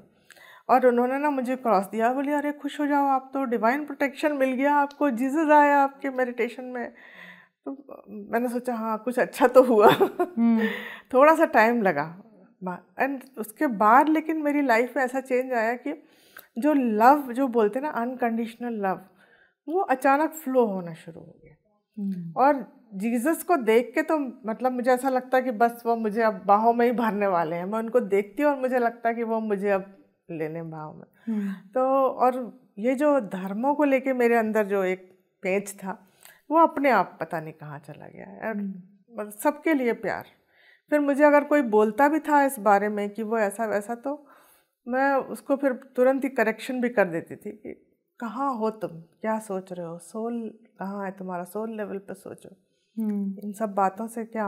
और उन्होंने ना मुझे क्रॉस दिया बोली अरे खुश हो जाओ आप तो डिवाइन प्रोटेक्शन मिल गया आपको जीसस आया आपके मेडिटेशन में तो मैंने सोचा हाँ कुछ अच्छा तो हुआ हम्म। थोड़ा सा टाइम लगा एंड उसके बाद लेकिन मेरी लाइफ में ऐसा चेंज आया कि जो लव जो बोलते ना अनकंडीशनल लव वो अचानक फ्लो होना शुरू हो गया हम्म। और जीसस को देख के तो मतलब मुझे ऐसा लगता है कि बस वो मुझे अब बाहों में ही भरने वाले हैं मैं उनको देखती हूँ और मुझे लगता है कि वो मुझे अब लेने भाव में हम्म। तो और ये जो धर्मों को लेके मेरे अंदर जो एक पेच था वो अपने आप पता नहीं कहाँ चला गया है हम्म। मतलब सबके लिए प्यार फिर मुझे अगर कोई बोलता भी था इस बारे में कि वो ऐसा वैसा तो मैं उसको फिर तुरंत ही करेक्शन भी कर देती थी कि कहाँ हो तुम क्या सोच रहे हो सोल कहाँ है तुम्हारा सोल लेवल पे सोचो हम्म। इन सब बातों से क्या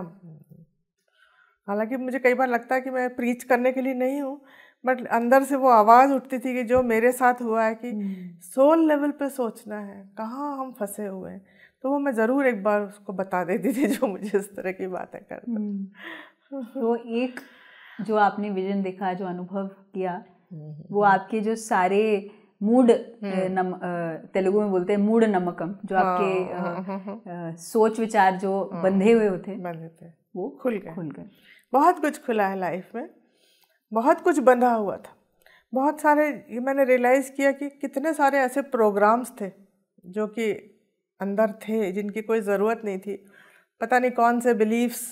हालांकि मुझे कई बार लगता है कि मैं प्रीच करने के लिए नहीं हूँ बट अंदर से वो आवाज़ उठती थी कि जो मेरे साथ हुआ है कि हम्म। सोल लेवल पे सोचना है कहाँ हम फंसे हुए हैं तो वो मैं ज़रूर एक बार उसको बता देती थी जो मुझे इस तरह की बातें करता हम्म। तो एक जो आपने विजन देखा जो अनुभव किया वो आपके जो सारे मूड हम्म. नम तेलुगु में बोलते हैं मूड नमकम जो हाँ, आपके हाँ, हाँ, हाँ, हाँ, सोच विचार जो हाँ. बंधे हुए होते बंधे थे वो खुल गए खुल गए बहुत कुछ खुला है लाइफ में बहुत कुछ बंधा हुआ था बहुत सारे ये मैंने रियलाइज़ किया कि कितने सारे ऐसे प्रोग्राम्स थे जो कि अंदर थे जिनकी कोई ज़रूरत नहीं थी पता नहीं कौन से बिलीव्स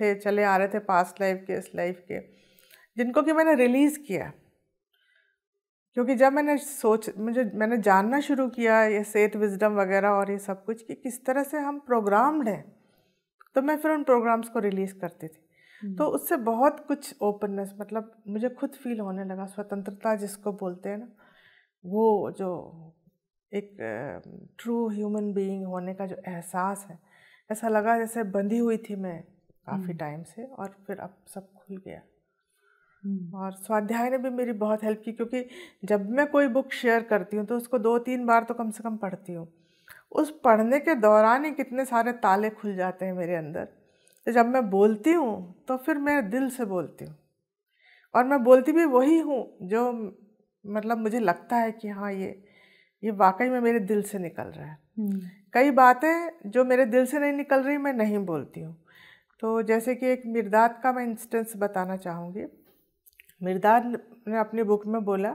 थे चले आ रहे थे पास्ट लाइफ के इस लाइफ के जिनको कि मैंने रिलीज़ किया क्योंकि जब मैंने सोच मुझे मैंने जानना शुरू किया ये सेट विजडम वगैरह और ये सब कुछ कि किस तरह से हम प्रोग्राम्ड हैं तो मैं फिर उन प्रोग्राम्स को रिलीज़ करती थी हम्म। तो उससे बहुत कुछ ओपननेस मतलब मुझे खुद फील होने लगा स्वतंत्रता जिसको बोलते हैं ना वो जो एक ट्रू ह्यूमन बीइंग होने का जो एहसास है ऐसा लगा जैसे बंधी हुई थी मैं काफ़ी टाइम हम्म। से और फिर अब सब खुल गया और स्वाध्याय ने भी मेरी बहुत हेल्प की क्योंकि जब मैं कोई बुक शेयर करती हूँ तो उसको दो तीन बार तो कम से कम पढ़ती हूँ उस पढ़ने के दौरान ही कितने सारे ताले खुल जाते हैं मेरे अंदर तो जब मैं बोलती हूँ तो फिर मैं दिल से बोलती हूँ और मैं बोलती भी वही हूँ जो मतलब मुझे लगता है कि हाँ ये ये वाकई में मेरे दिल से निकल रहा है हम्म। कई बातें जो मेरे दिल से नहीं निकल रही मैं नहीं बोलती हूँ तो जैसे कि एक मिर्दात का मैं इंस्टेंस बताना चाहूँगी मिर्दाद ने अपने बुक में बोला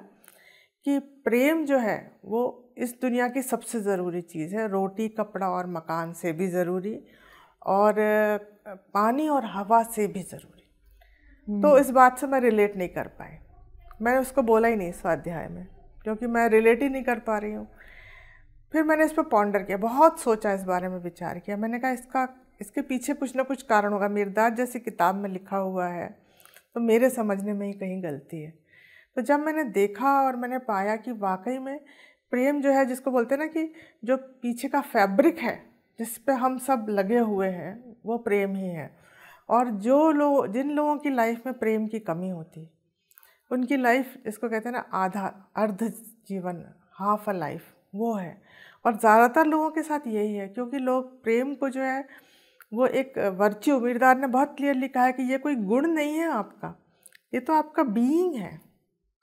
कि प्रेम जो है वो इस दुनिया की सबसे ज़रूरी चीज़ है रोटी कपड़ा और मकान से भी ज़रूरी और पानी और हवा से भी ज़रूरी तो हम्म। इस बात से मैं रिलेट नहीं कर पाई मैंने उसको बोला ही नहीं स्वाध्याय में क्योंकि मैं रिलेट ही नहीं कर पा रही हूँ फिर मैंने इस पर पॉन्डर किया बहुत सोचा इस बारे में विचार किया मैंने कहा इसका इसके पीछे कुछ ना कुछ कारण होगा मिर्दाद जैसी किताब में लिखा हुआ है तो मेरे समझने में ही कहीं गलती है तो जब मैंने देखा और मैंने पाया कि वाकई में प्रेम जो है जिसको बोलते हैं ना कि जो पीछे का फैब्रिक है जिस पे हम सब लगे हुए हैं वो प्रेम ही है और जो लोग जिन लोगों की लाइफ में प्रेम की कमी होती उनकी लाइफ इसको कहते हैं ना आधा अर्ध जीवन हाफ अ लाइफ वो है और ज़्यादातर लोगों के साथ यही है क्योंकि लोग प्रेम को जो है वो एक वर्च्यू वीरदार ने बहुत क्लियरली कहा है कि ये कोई गुण नहीं है आपका ये तो आपका बीइंग है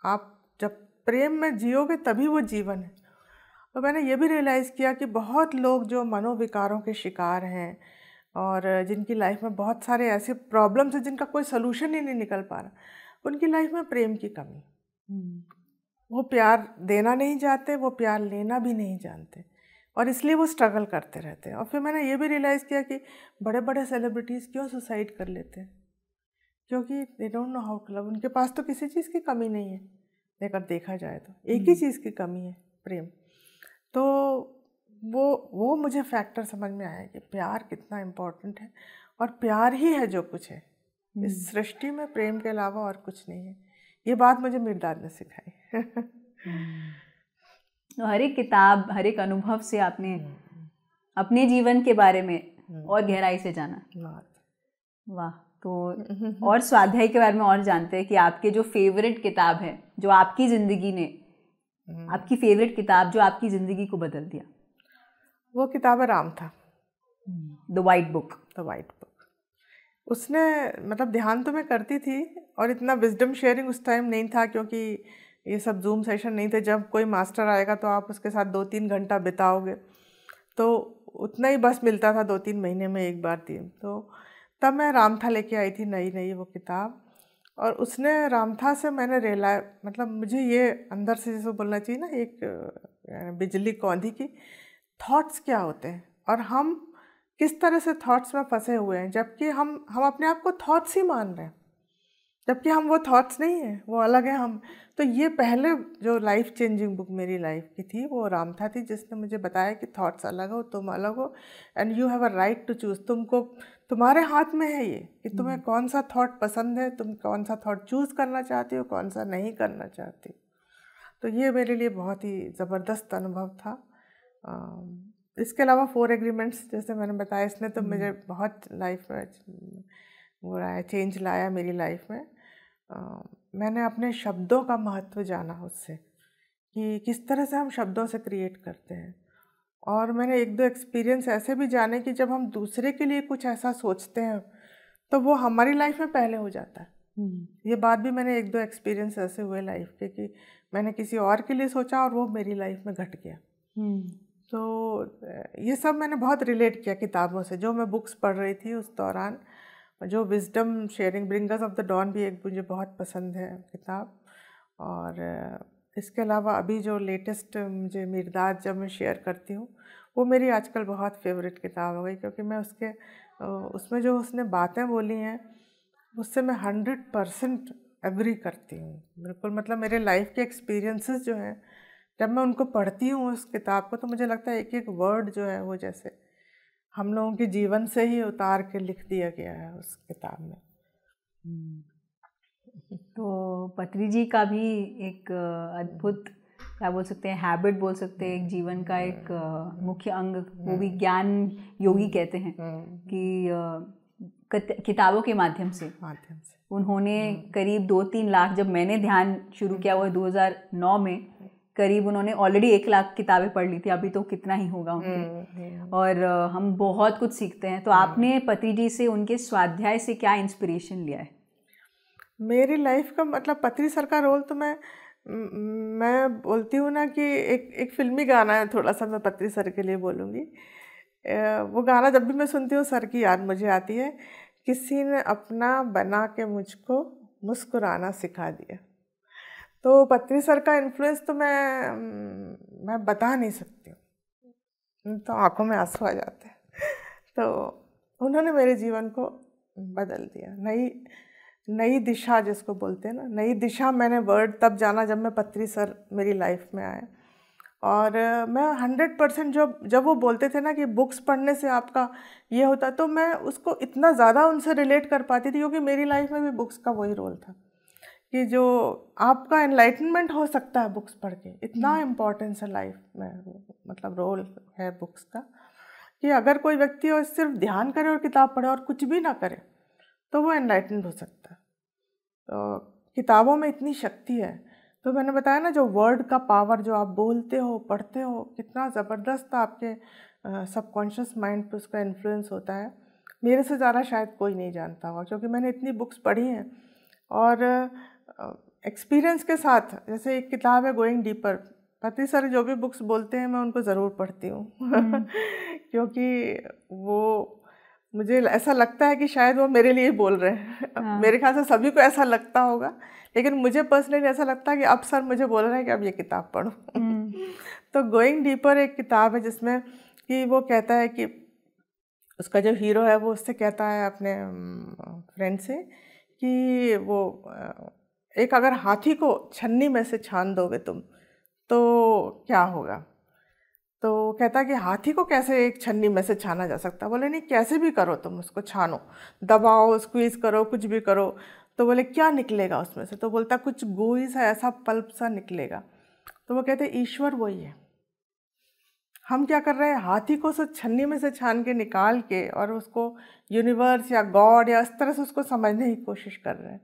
आप जब प्रेम में जियोगे तभी वो जीवन है और मैंने ये भी रियलाइज़ किया कि बहुत लोग जो मनोविकारों के शिकार हैं और जिनकी लाइफ में बहुत सारे ऐसे प्रॉब्लम्स हैं जिनका कोई सलूशन ही नहीं निकल पा रहा उनकी लाइफ में प्रेम की कमी हम्म। वो प्यार देना नहीं चाहते वो प्यार लेना भी नहीं जानते और इसलिए वो स्ट्रगल करते रहते हैं और फिर मैंने ये भी रियलाइज़ किया कि बड़े बड़े सेलिब्रिटीज़ क्यों सुसाइड कर लेते हैं क्योंकि they don't know how to love उनके पास तो किसी चीज़ की कमी नहीं है लेकर देखा जाए तो एक ही हम्म। चीज़ की कमी है प्रेम तो वो वो मुझे फैक्टर समझ में आया कि प्यार कितना इम्पोर्टेंट है और प्यार ही है जो कुछ है इस हम्म। सृष्टि में प्रेम के अलावा और कुछ नहीं है ये बात मुझे मिर्दाद ने सिखाई हम्म। हर एक किताब हर एक अनुभव से आपने हम्म, हम्म। अपने जीवन के बारे में हम्म। और गहराई से जाना वाह तो और स्वाध्याय के बारे में और जानते हैं कि आपके जो फेवरेट किताब है जो आपकी ज़िंदगी ने आपकी फेवरेट किताब जो आपकी ज़िंदगी को बदल दिया वो किताब राम था the white book the white book उसने मतलब ध्यान तो मैं करती थी और इतना विजडम शेयरिंग उस टाइम नहीं था क्योंकि ये सब जूम सेशन नहीं थे जब कोई मास्टर आएगा तो आप उसके साथ दो तीन घंटा बिताओगे तो उतना ही बस मिलता था दो तीन महीने में एक बार तीन तो तब मैं रामथा लेके आई थी नई नई वो किताब और उसने रामथा से मैंने रेला मतलब मुझे ये अंदर से जैसे बोलना चाहिए ना एक बिजली कौंधी की थॉट्स क्या होते हैं और हम किस तरह से थॉट्स में फंसे हुए हैं जबकि हम हम अपने आप को थॉट्स ही मान रहे हैं जबकि हम वो थॉट्स नहीं हैं वो अलग हैं हम तो ये पहले जो लाइफ चेंजिंग बुक मेरी लाइफ की थी वो रामथा थी जिसने मुझे बताया कि थॉट्स अलग हो तुम अलग हो and you have a right to choose तुमको तुम्हारे हाथ में है ये कि तुम्हें हम्म। कौन सा थॉट पसंद है तुम कौन सा थॉट चूज़ करना चाहते हो कौन सा नहीं करना चाहते तो ये मेरे लिए बहुत ही ज़बरदस्त अनुभव था इसके अलावा फोर एग्रीमेंट्स जैसे मैंने बताया इसने तो मुझे हम्म। बहुत लाइफ में वो आया चेंज लाया मेरी लाइफ में मैंने अपने शब्दों का महत्व जाना उससे कि किस तरह से हम शब्दों से क्रिएट करते हैं और मैंने एक दो एक्सपीरियंस ऐसे भी जाने कि जब हम दूसरे के लिए कुछ ऐसा सोचते हैं तो वो हमारी लाइफ में पहले हो जाता है हम्म। ये बात भी मैंने एक दो एक्सपीरियंस ऐसे हुए लाइफ के कि मैंने किसी और के लिए सोचा और वो मेरी लाइफ में घट गया हम्म। तो ये सब मैंने बहुत रिलेट किया किताबों से जो मैं बुक्स पढ़ रही थी उस दौरान जो wisdom sharing bringers of the dawn भी एक मुझे बहुत पसंद है किताब और इसके अलावा अभी जो लेटेस्ट मुझे मिर्दाद जब मैं शेयर करती हूँ वो मेरी आजकल बहुत फेवरेट किताब हो गई क्योंकि मैं उसके उसमें जो उसने बातें बोली हैं उससे मैं हंड्रेड परसेंट एग्री करती हूँ बिल्कुल मतलब मेरे लाइफ के एक्सपीरियंसेस जो हैं जब मैं उनको पढ़ती हूँ उस किताब को तो मुझे लगता है एक एक वर्ड जो है वो जैसे हम लोगों के जीवन से ही उतार के लिख दिया गया है उस किताब में हम्म। तो पत्री जी का भी एक अद्भुत क्या बोल सकते हैं हैबिट बोल सकते हैं एक जीवन का एक हम्म। मुख्य अंग वो भी हम्म। ज्ञान योगी कहते हैं कि किताबों के माध्यम से माध्यम से उन्होंने करीब दो तीन लाख जब मैंने ध्यान शुरू किया हुआ 2009 में करीब उन्होंने ऑलरेडी एक लाख किताबें पढ़ ली थी अभी तो कितना ही होगा उनके हम्म, हम्म। और हम बहुत कुछ सीखते हैं तो हाँ। आपने पति जी से उनके स्वाध्याय से क्या इंस्पिरेशन लिया है मेरी लाइफ का मतलब पत्री सर का रोल तो मैं मैं बोलती हूँ ना कि एक एक फिल्मी गाना है थोड़ा सा मैं पत्री सर के लिए बोलूँगी वो गाना जब भी मैं सुनती हूँ सर की याद मुझे आती है किसी ने अपना बना के मुझको मुस्कुराना सिखा दिया तो पत्री सर का इन्फ्लुएंस तो मैं हम्म, मैं बता नहीं सकती हूँ तो आंखों में आंसू आ जाते हैं तो उन्होंने मेरे जीवन को बदल दिया नई नई दिशा जिसको बोलते हैं ना नई दिशा मैंने वर्ड तब जाना जब मैं पत्री सर मेरी लाइफ में आए और मैं हंड्रेड परसेंट जब जब वो बोलते थे ना कि बुक्स पढ़ने से आपका ये होता तो मैं उसको इतना ज़्यादा उनसे रिलेट कर पाती थी क्योंकि मेरी लाइफ में भी बुक्स का वही रोल था कि जो आपका एनलाइटनमेंट हो सकता है बुक्स पढ़ के इतना इम्पोर्टेंस हम्म। है लाइफ में मतलब रोल है बुक्स का कि अगर कोई व्यक्ति और सिर्फ ध्यान करे और किताब पढ़े और कुछ भी ना करे तो वो एनलाइटन हो सकता है तो किताबों में इतनी शक्ति है तो मैंने बताया ना जो वर्ड का पावर जो आप बोलते हो पढ़ते हो कितना ज़बरदस्त आपके सबकॉन्शियस माइंड पर उसका इन्फ्लुएंस होता है मेरे से ज़्यादा शायद कोई नहीं जानता होगा क्योंकि मैंने इतनी बुक्स पढ़ी हैं और एक्सपीरियंस के साथ जैसे एक किताब है गोइंग डीपर पति सर जो भी बुक्स बोलते हैं मैं उनको ज़रूर पढ़ती हूँ हम्म। क्योंकि वो मुझे ऐसा लगता है कि शायद वो मेरे लिए बोल रहे हैं हाँ। मेरे ख्याल से सभी को ऐसा लगता होगा लेकिन मुझे पर्सनली ऐसा लगता है कि अब सर मुझे बोल रहे हैं कि अब ये किताब पढ़ो हम्म। तो गोइंग डीपर एक किताब है जिसमें कि वो कहता है कि उसका जो हीरो है वो उससे कहता है अपने फ्रेंड से कि वो एक अगर हाथी को छन्नी में से छान दोगे तुम तो क्या होगा तो कहता कि हाथी को कैसे एक छन्नी में से छाना जा सकता बोले नहीं कैसे भी करो तुम उसको छानो दबाओ स्क्वीज़ करो कुछ भी करो तो बोले क्या निकलेगा उसमें से तो बोलता कुछ गोई सा ऐसा पल्प सा निकलेगा तो वो कहते ईश्वर वही है हम क्या कर रहे हैं हाथी को उस छन्नी में से छान के निकाल के और उसको यूनिवर्स या गॉड या इस तरह से उसको समझने की कोशिश कर रहे हैं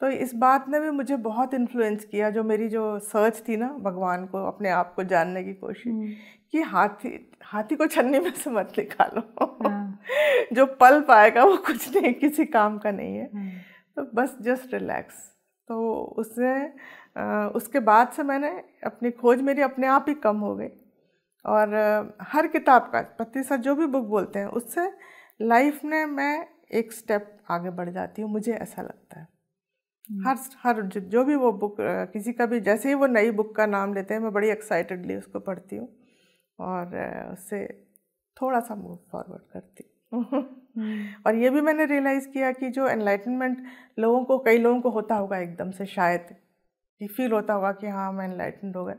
तो इस बात ने भी मुझे बहुत इन्फ्लुएंस किया जो मेरी जो सर्च थी ना भगवान को अपने आप को जानने की कोशिश हम्म। कि हाथी हाथी को छन्नी में से मत निकालो हाँ। जो पल पाएगा वो कुछ नहीं किसी काम का नहीं है हम्म। तो बस जस्ट रिलैक्स तो उसने उसके बाद से मैंने अपनी खोज मेरी अपने आप ही कम हो गई और हर किताब का पति सर जो भी बुक बोलते हैं उससे लाइफ में मैं एक स्टेप आगे बढ़ जाती हूँ मुझे ऐसा लगता है हम्म। हर हर जो भी वो बुक किसी का भी जैसे ही वो नई बुक का नाम लेते हैं मैं बड़ी एक्साइटेडली उसको पढ़ती हूँ और उससे थोड़ा सा मूव फॉरवर्ड करती हूँ हम्म। और ये भी मैंने रियलाइज़ किया कि जो एनलाइटनमेंट लोगों को कई लोगों को होता होगा एकदम से शायद कि फील होता होगा कि हाँ मैं एनलाइटेंड हो गया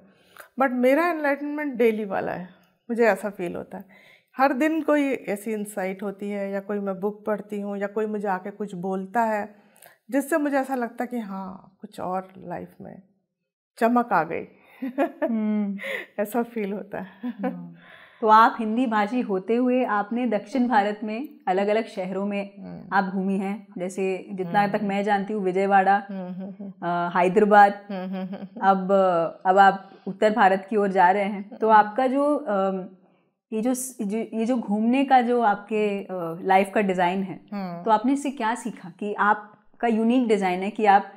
बट मेरा एनलाइटनमेंट डेली वाला है मुझे ऐसा फील होता है हर दिन कोई ऐसी इंसाइट होती है या कोई मैं बुक पढ़ती हूँ या कोई मुझे आके कुछ बोलता है जिससे मुझे ऐसा लगता कि हाँ कुछ और लाइफ में चमक आ गई हम्म। ऐसा फील होता है हाँ। तो आप हिंदी भाषी होते हुए आपने दक्षिण भारत में अलग अलग शहरों में हम्म। आप घूमी हैं जैसे जितना तक हम्म। मैं जानती हूँ विजयवाड़ा हैदराबाद अब अब आप उत्तर भारत की ओर जा रहे हैं तो आपका जो ये जो ये जो घूमने का जो आपके लाइफ का डिज़ाइन है तो आपने इससे क्या सीखा कि आप का यूनिक डिज़ाइन है कि आप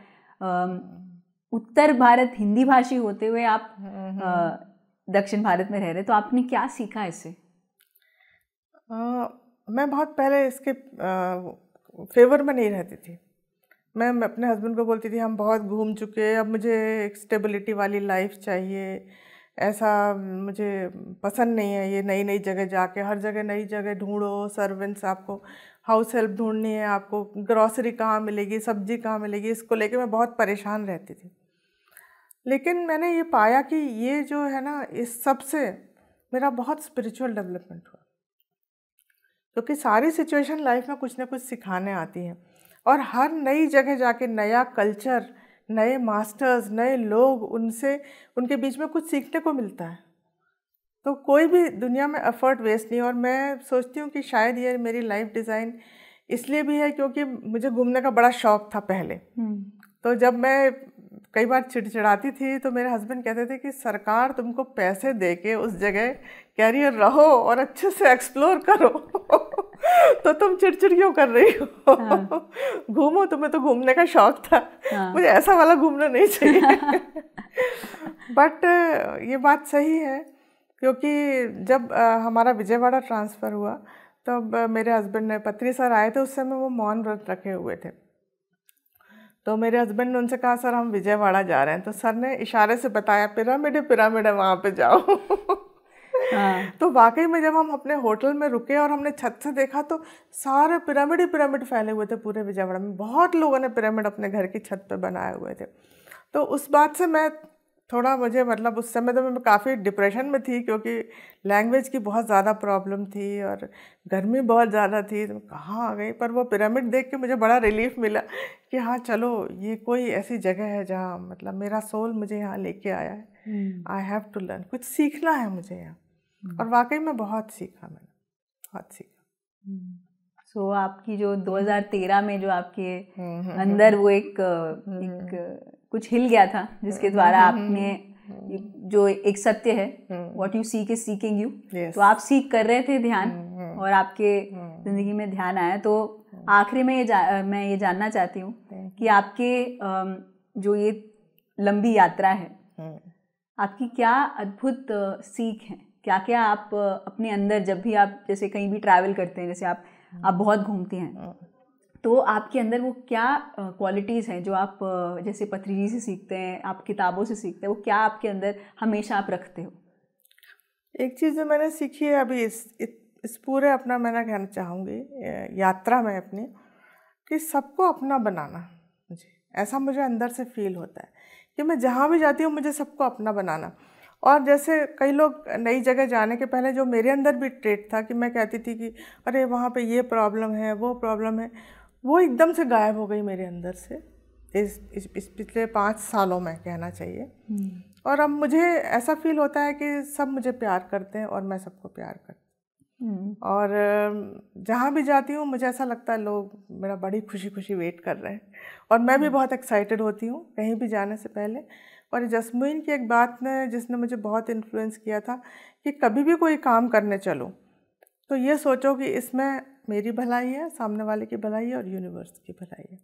उत्तर भारत हिंदी भाषी होते हुए आप हम्म, हम्म। दक्षिण भारत में रह रहे तो आपने क्या सीखा इसे मैं बहुत पहले इसके फेवर में नहीं रहती थी मैं अपने हस्बैंड को बोलती थी हम बहुत घूम चुके अब मुझे एक स्टेबिलिटी वाली लाइफ चाहिए ऐसा मुझे पसंद नहीं है ये नई नई जगह जाके हर जगह नई जगह ढूंढो सर्वेंट्स आपको हाउस हेल्प ढूंढनी है आपको ग्रॉसरी कहाँ मिलेगी सब्जी कहाँ मिलेगी इसको लेके मैं बहुत परेशान रहती थी लेकिन मैंने ये पाया कि ये जो है ना इस सब से मेरा बहुत स्पिरिचुअल डेवलपमेंट हुआ क्योंकि सारी सिचुएशन लाइफ में कुछ ना कुछ सिखाने आती हैं और हर नई जगह जाके नया कल्चर नए मास्टर्स नए लोग उनसे उनके बीच में कुछ सीखने को मिलता है तो कोई भी दुनिया में एफर्ट वेस्ट नहीं और मैं सोचती हूँ कि शायद ये मेरी लाइफ डिज़ाइन इसलिए भी है क्योंकि मुझे घूमने का बड़ा शौक था पहले हम्म। तो जब मैं कई बार चिड़चिड़ाती थी तो मेरे हस्बैंड कहते थे कि सरकार तुमको पैसे दे के उस जगह कैरियर रहो और अच्छे से एक्सप्लोर करो तो तुम चिड़चिड़ क्यों कर रही हो हाँ। घूमो तुम्हें तो घूमने का शौक था हाँ। मुझे ऐसा वाला घूमना नहीं चाहिए बट ये बात सही है क्योंकि जब हमारा विजयवाड़ा ट्रांसफ़र हुआ तब मेरे हस्बैंड ने पत्री सर आए थे उस समय वो मौन व्रत रखे हुए थे तो मेरे हस्बैंड ने उनसे कहा सर हम विजयवाड़ा जा रहे हैं तो सर ने इशारे से बताया पिरामिड पिरामिड है वहाँ पे जाओ हाँ। तो वाकई में जब हम अपने होटल में रुके और हमने छत से देखा तो सारे पिरामिड ही पिरामिड फैले हुए थे पूरे विजयवाड़ा में बहुत लोगों ने पिरामिड अपने घर की छत पर बनाए हुए थे तो उस बात से मैं थोड़ा मुझे मतलब उस समय तो मैं काफ़ी डिप्रेशन में थी क्योंकि लैंग्वेज की बहुत ज़्यादा प्रॉब्लम थी और गर्मी बहुत ज़्यादा थी तो कहाँ आ गई पर वो पिरामिड देख के मुझे बड़ा रिलीफ मिला कि हाँ चलो ये कोई ऐसी जगह है जहाँ मतलब मेरा सोल मुझे यहाँ लेके आया है आई हैव टू लर्न कुछ सीखना है मुझे यहाँ हम्म। और वाकई में बहुत सीखा मैंने बहुत सीखा सो हम्म। so, आपकी जो 2013 में जो आपके हम्म, अंदर वो एक, एक कुछ हिल गया था जिसके हम्म, द्वारा हम्म, आपने हम्म, जो एक सत्य है what you seek is seeking you तो आप सीख कर रहे थे ध्यान और आपके ज़िंदगी में ध्यान आया तो आखिरी में ये जा, मैं ये जानना चाहती हूँ कि आपके जो ये लंबी यात्रा है आपकी क्या अद्भुत सीख है क्या क्या आप अपने अंदर जब भी आप जैसे कहीं भी ट्रैवल करते हैं जैसे आप आप बहुत घूमती हैं तो आपके अंदर वो क्या क्वालिटीज़ हैं जो आप जैसे पथरीजी से सीखते हैं आप किताबों से सीखते हैं वो क्या आपके अंदर हमेशा आप रखते हो एक चीज़ जो मैंने सीखी है अभी इस इस पूरे अपना मैं कहना चाहूँगी यात्रा में अपनी कि सबको अपना बनाना मुझे ऐसा मुझे अंदर से फील होता है कि मैं जहाँ भी जाती हूँ मुझे सबको अपना बनाना और जैसे कई लोग नई जगह जाने के पहले जो मेरे अंदर भी ट्रेट था कि मैं कहती थी कि अरे वहाँ पे ये प्रॉब्लम है वो प्रॉब्लम है वो एकदम से गायब हो गई मेरे अंदर से इस इस, इस पिछले पाँच सालों में कहना चाहिए हम्म। और अब मुझे ऐसा फील होता है कि सब मुझे प्यार करते हैं और मैं सबको प्यार करती हम्म। और जहाँ भी जाती हूँ मुझे ऐसा लगता है लोग मेरा बड़ी खुशी खुशी वेट कर रहे हैं और मैं भी हम्म। बहुत एक्साइटेड होती हूँ कहीं भी जाने से पहले और जसमुइन की एक बात ने जिसने मुझे बहुत इन्फ्लुएंस किया था कि कभी भी कोई काम करने चलो तो ये सोचो कि इसमें मेरी भलाई है सामने वाले की भलाई है और यूनिवर्स की भलाई है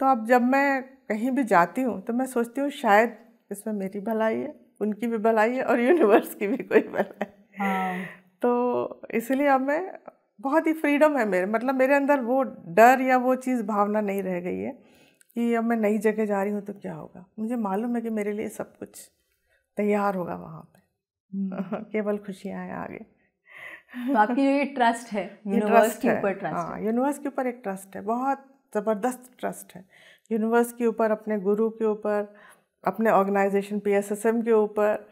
तो अब जब मैं कहीं भी जाती हूँ तो मैं सोचती हूँ शायद इसमें मेरी भलाई है उनकी भी भलाई है और यूनिवर्स की भी कोई भलाई है हाँ। तो इसलिए अब मैं बहुत ही फ्रीडम है मेरे मतलब मेरे अंदर वो डर या वो चीज़ भावना नहीं रह गई है कि अब मैं नई जगह जा रही हूँ तो क्या होगा मुझे मालूम है कि मेरे लिए सब कुछ तैयार होगा वहाँ पर हम्म। केवल खुशियाँ हैं आगे तो आपकी जो ये ट्रस्ट है यूनिवर्स के ऊपर ट्रस्ट यूनिवर्स हाँ, के ऊपर एक ट्रस्ट है बहुत ज़बरदस्त ट्रस्ट है यूनिवर्स के ऊपर अपने गुरु के ऊपर अपने ऑर्गेनाइजेशन पी के ऊपर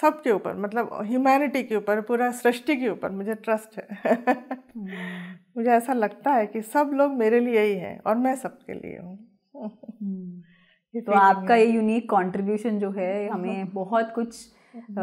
सब के ऊपर मतलब ह्यूमैनिटी के ऊपर पूरा सृष्टि के ऊपर मुझे ट्रस्ट है मुझे ऐसा लगता है कि सब लोग मेरे लिए ही हैं और मैं सबके लिए हूँ तो आपका ये यूनिक कंट्रीब्यूशन जो है हमें बहुत कुछ आ,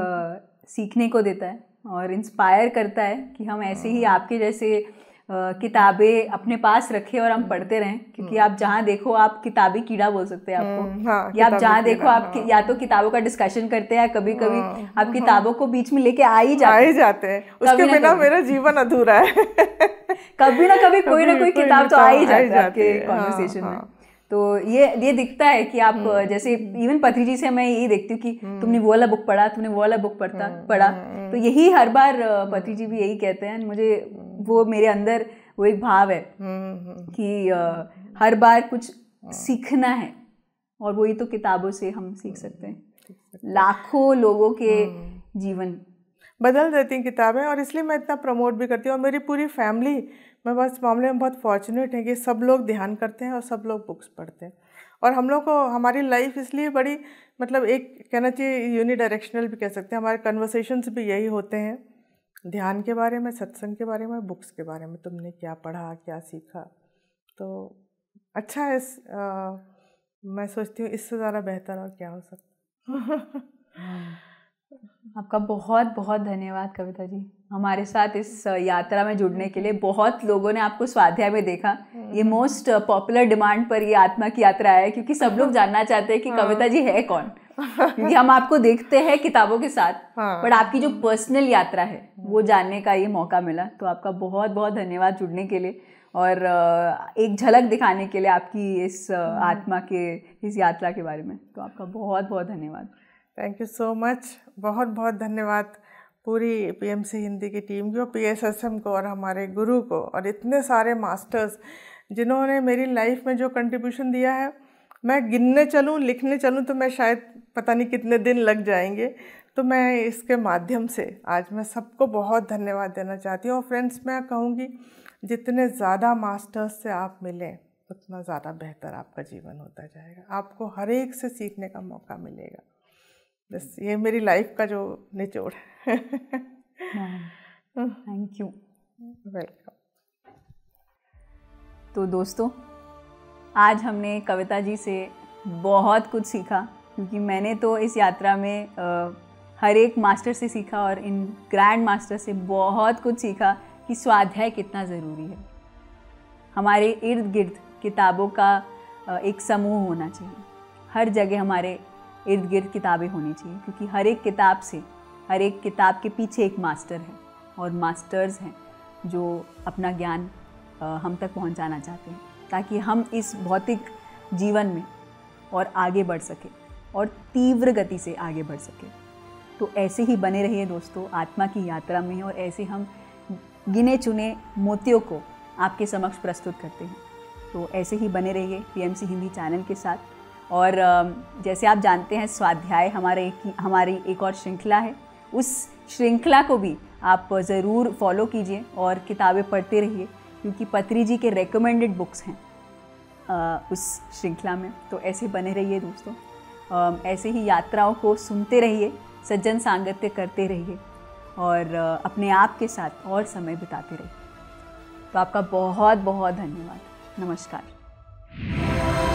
सीखने को देता है और इंस्पायर करता है कि हम ऐसे ही हाँ। आपके जैसे किताबें अपने पास रखें और हम हम्म। पढ़ते रहें क्योंकि हम्म। आप जहाँ देखो आप किताबी कीड़ा बोल सकते हैं आपको हम्म, हाँ, या आप जहाँ देखो आप हाँ। या तो किताबों का डिस्कशन करते हैं या कभी कभी हाँ, आप किताबों को बीच में लेके आ ही जाते, जाते हैं उसके बिना मेरा जीवन अधूरा है कभी ना कभी कोई ना कोई किताब तो, तो आ ही जाती है कॉन्वर्सेशन हाँ, में हाँ। तो ये ये दिखता है कि आप हम्म। जैसे इवन पथरी जी से मैं यही देखती हूँ कि हम्म। तुमने वो वाला बुक पढ़ा तुमने वो वाला बुक पढ़ता हम्म, पढ़ा तो यही हर बार पथरी जी भी यही कहते हैं मुझे वो मेरे अंदर वो एक भाव है कि हर बार कुछ हाँ। सीखना है और वही तो किताबों से हम सीख सकते हैं लाखों लोगों के जीवन बदल देती हैं किताबें और इसलिए मैं इतना प्रमोट भी करती हूँ और मेरी पूरी फैमिली मैं बस मामले में बहुत फॉर्चुनेट है कि सब लोग ध्यान करते हैं और सब लोग बुक्स पढ़ते हैं और हम लोग को हमारी लाइफ इसलिए बड़ी मतलब एक कहना चाहिए यूनी डायरेक्शनल भी कह सकते हैं हमारे कन्वर्सेशंस भी यही होते हैं ध्यान के बारे में सत्संग के बारे में बुक्स के बारे में तुमने क्या पढ़ा क्या सीखा तो अच्छा है इस, आ, मैं सोचती हूँ इससे ज़्यादा बेहतर और क्या हो सकता आपका बहुत बहुत धन्यवाद कविता जी हमारे साथ इस यात्रा में जुड़ने के लिए बहुत लोगों ने आपको स्वाध्याय में देखा ये मोस्ट पॉपुलर डिमांड पर ये आत्मा की यात्रा है क्योंकि सब लोग जानना चाहते हैं कि हाँ। कविता जी है कौन क्योंकि हम आपको देखते हैं किताबों के साथ बट हाँ। आपकी जो पर्सनल यात्रा है हम्म। वो जानने का ये मौका मिला तो आपका बहुत बहुत धन्यवाद जुड़ने के लिए और एक झलक दिखाने के लिए आपकी इस हम्म। आत्मा के इस यात्रा के बारे में तो आपका बहुत बहुत धन्यवाद थैंक यू सो मच बहुत बहुत धन्यवाद पूरी पीएमसी हिंदी की टीम को पीएसएसएम को और हमारे गुरु को और इतने सारे मास्टर्स जिन्होंने मेरी लाइफ में जो कंट्रीब्यूशन दिया है मैं गिनने चलूँ लिखने चलूँ तो मैं शायद पता नहीं कितने दिन लग जाएंगे तो मैं इसके माध्यम से आज मैं सबको बहुत धन्यवाद देना चाहती हूँ और फ्रेंड्स मैं कहूँगी जितने ज़्यादा मास्टर्स से आप मिलें उतना ज़्यादा बेहतर आपका जीवन होता जाएगा आपको हर एक से सीखने का मौका मिलेगा बस ये मेरी लाइफ का जो निचोड़ है थैंक यू वेलकम तो दोस्तों आज हमने कविता जी से बहुत कुछ सीखा क्योंकि मैंने तो इस यात्रा में आ, हर एक मास्टर से सीखा और इन ग्रैंड मास्टर से बहुत कुछ सीखा कि स्वाध्याय कितना ज़रूरी है हमारे इर्द गिर्द किताबों का एक समूह होना चाहिए हर जगह हमारे इर्द गिर्द किताबें होनी चाहिए क्योंकि हर एक किताब से हर एक किताब के पीछे एक मास्टर है और मास्टर्स हैं जो अपना ज्ञान हम तक पहुंचाना चाहते हैं ताकि हम इस भौतिक जीवन में और आगे बढ़ सकें और तीव्र गति से आगे बढ़ सकें तो ऐसे ही बने रहिए दोस्तों आत्मा की यात्रा में और ऐसे हम गिने चुने मोतियों को आपके समक्ष प्रस्तुत करते हैं तो ऐसे ही बने रहिए पीएमसी हिंदी चैनल के साथ और जैसे आप जानते हैं स्वाध्याय हमारे एक हमारी एक और श्रृंखला है उस श्रृंखला को भी आप ज़रूर फॉलो कीजिए और किताबें पढ़ते रहिए क्योंकि पत्री जी के रेकमेंडेड बुक्स हैं उस श्रृंखला में तो ऐसे बने रहिए दोस्तों ऐसे ही यात्राओं को सुनते रहिए सज्जन सांगत्य करते रहिए और अपने आप के साथ और समय बिताते रहिए तो आपका बहुत बहुत धन्यवाद नमस्कार